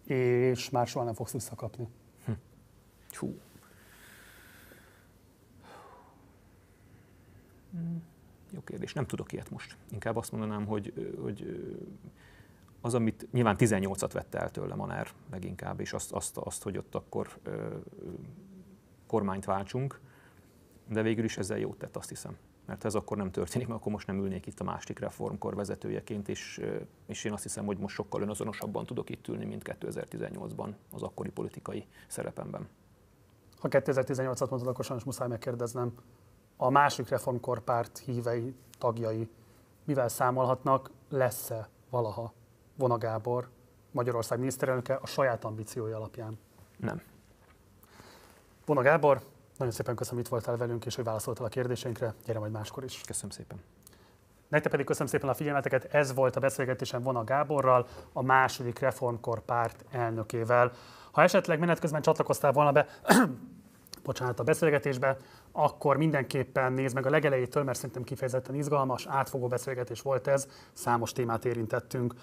és már soha nem fogsz visszakapni? Hm. Hú. Jó kérdés, nem tudok ilyet most. Inkább azt mondanám, hogy, hogy az, amit nyilván 18-at vette el tőlem a NER leginkább, és azt, azt, azt hogy ott akkor ö, kormányt váltsunk, de végül is ezzel jót tett, azt hiszem. Mert ez akkor nem történik, mert akkor most nem ülnék itt a másik reformkor vezetőjeként, és, és én azt hiszem, hogy most sokkal önazonosabban tudok itt ülni, mint 2018-ban az akkori politikai szerepemben. Ha 2018-at mondod, akkor sajnos muszáj megkérdeznem, a másik reformkor párt hívei, tagjai mivel számolhatnak, lesz-e valaha Vona Gábor Magyarország miniszterelnöke a saját ambíciója alapján? Nem. Vona Gábor, nagyon szépen köszönöm, hogy itt voltál velünk, és hogy válaszoltál a kérdéseinkre. Gyere majd máskor is. Köszönöm szépen. Nektek pedig köszönöm szépen a figyelmeteket. Ez volt a beszélgetésem Vona Gáborral, a második reformkor párt elnökével. Ha esetleg menet közben csatlakoztál volna be, bocsánat, a beszélgetésbe, akkor mindenképpen nézd meg a legelejétől, mert szerintem kifejezetten izgalmas, átfogó beszélgetés volt ez, számos témát érintettünk.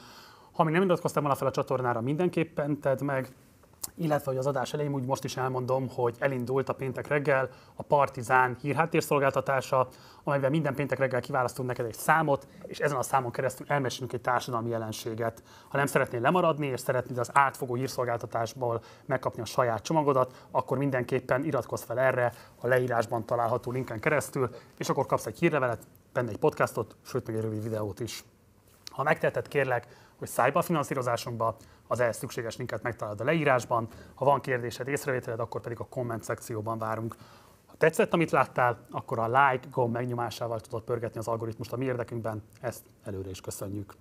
Ha még nem iratkoztál volna fel a csatornára, mindenképpen tedd meg, illetve hogy az adás elején úgy most is elmondom, hogy elindult a péntek reggel a Partizán hírháttérszolgáltatása, amelyben minden péntek reggel kiválasztunk neked egy számot, és ezen a számon keresztül elmesélünk egy társadalmi jelenséget. Ha nem szeretnél lemaradni, és szeretnéd az átfogó hírszolgáltatásból megkapni a saját csomagodat, akkor mindenképpen iratkozz fel erre a leírásban található linken keresztül, és akkor kapsz egy hírlevelet, benne egy podcastot, sőt még egy rövid videót is. Ha megteheted, kérlek, hogy szállj be a finanszírozásunkba, az ehhez szükséges linket megtalálod a leírásban. Ha van kérdésed, észrevételed, akkor pedig a komment szekcióban várunk. Ha tetszett, amit láttál, akkor a like gomb megnyomásával tudod pörgetni az algoritmust a mi érdekünkben. Ezt előre is köszönjük.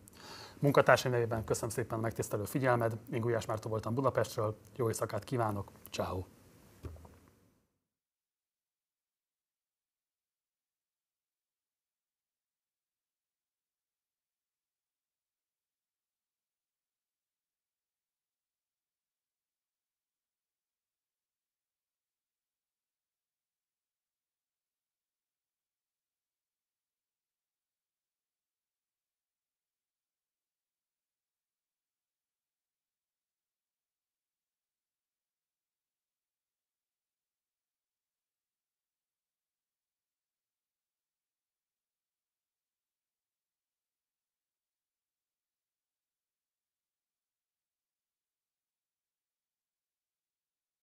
Munkatársai nevében köszönöm szépen a megtisztelő figyelmed. Én Gulyás Márta voltam Budapestről. Jó éjszakát kívánok. Ciao.